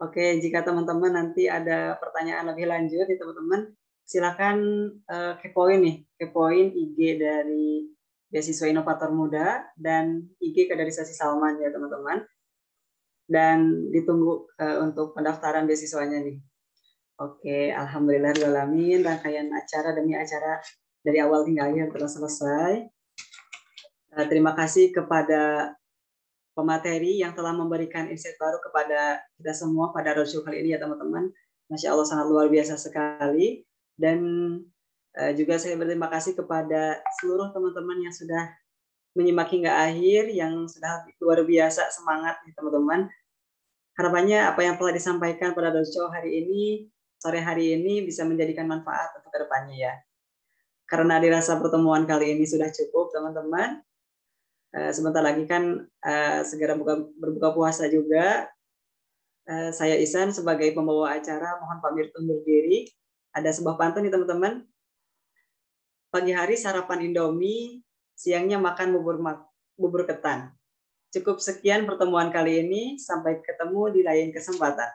Oke, jika teman-teman nanti ada pertanyaan lebih lanjut nih teman-teman, silakan uh, kepoin nih, kepoin IG dari beasiswa inovator muda dan IG dari kaderisasi Salman ya teman-teman. Dan ditunggu uh, untuk pendaftaran beasiswanya nih. Oke, alhamdulillah alamin rangkaian acara demi acara dari awal hingga akhir telah selesai. Eh, terima kasih kepada pemateri yang telah memberikan insight baru kepada kita semua pada roadshow kali ini ya teman-teman. Masya Allah sangat luar biasa sekali. Dan eh, juga saya berterima kasih kepada seluruh teman-teman yang sudah menyimak hingga akhir, yang sudah luar biasa semangat ya teman-teman. Harapannya apa yang telah disampaikan pada roadshow hari ini sore hari ini bisa menjadikan manfaat untuk kedepannya ya. Karena dirasa pertemuan kali ini sudah cukup teman-teman. Eh, sebentar lagi kan eh, segera buka, berbuka puasa juga. Eh, saya Isan sebagai pembawa acara mohon pamit undur diri. Ada sebuah pantun nih teman-teman. Pagi hari sarapan Indomie, siangnya makan bubur bubur ketan. Cukup sekian pertemuan kali ini. Sampai ketemu di lain kesempatan.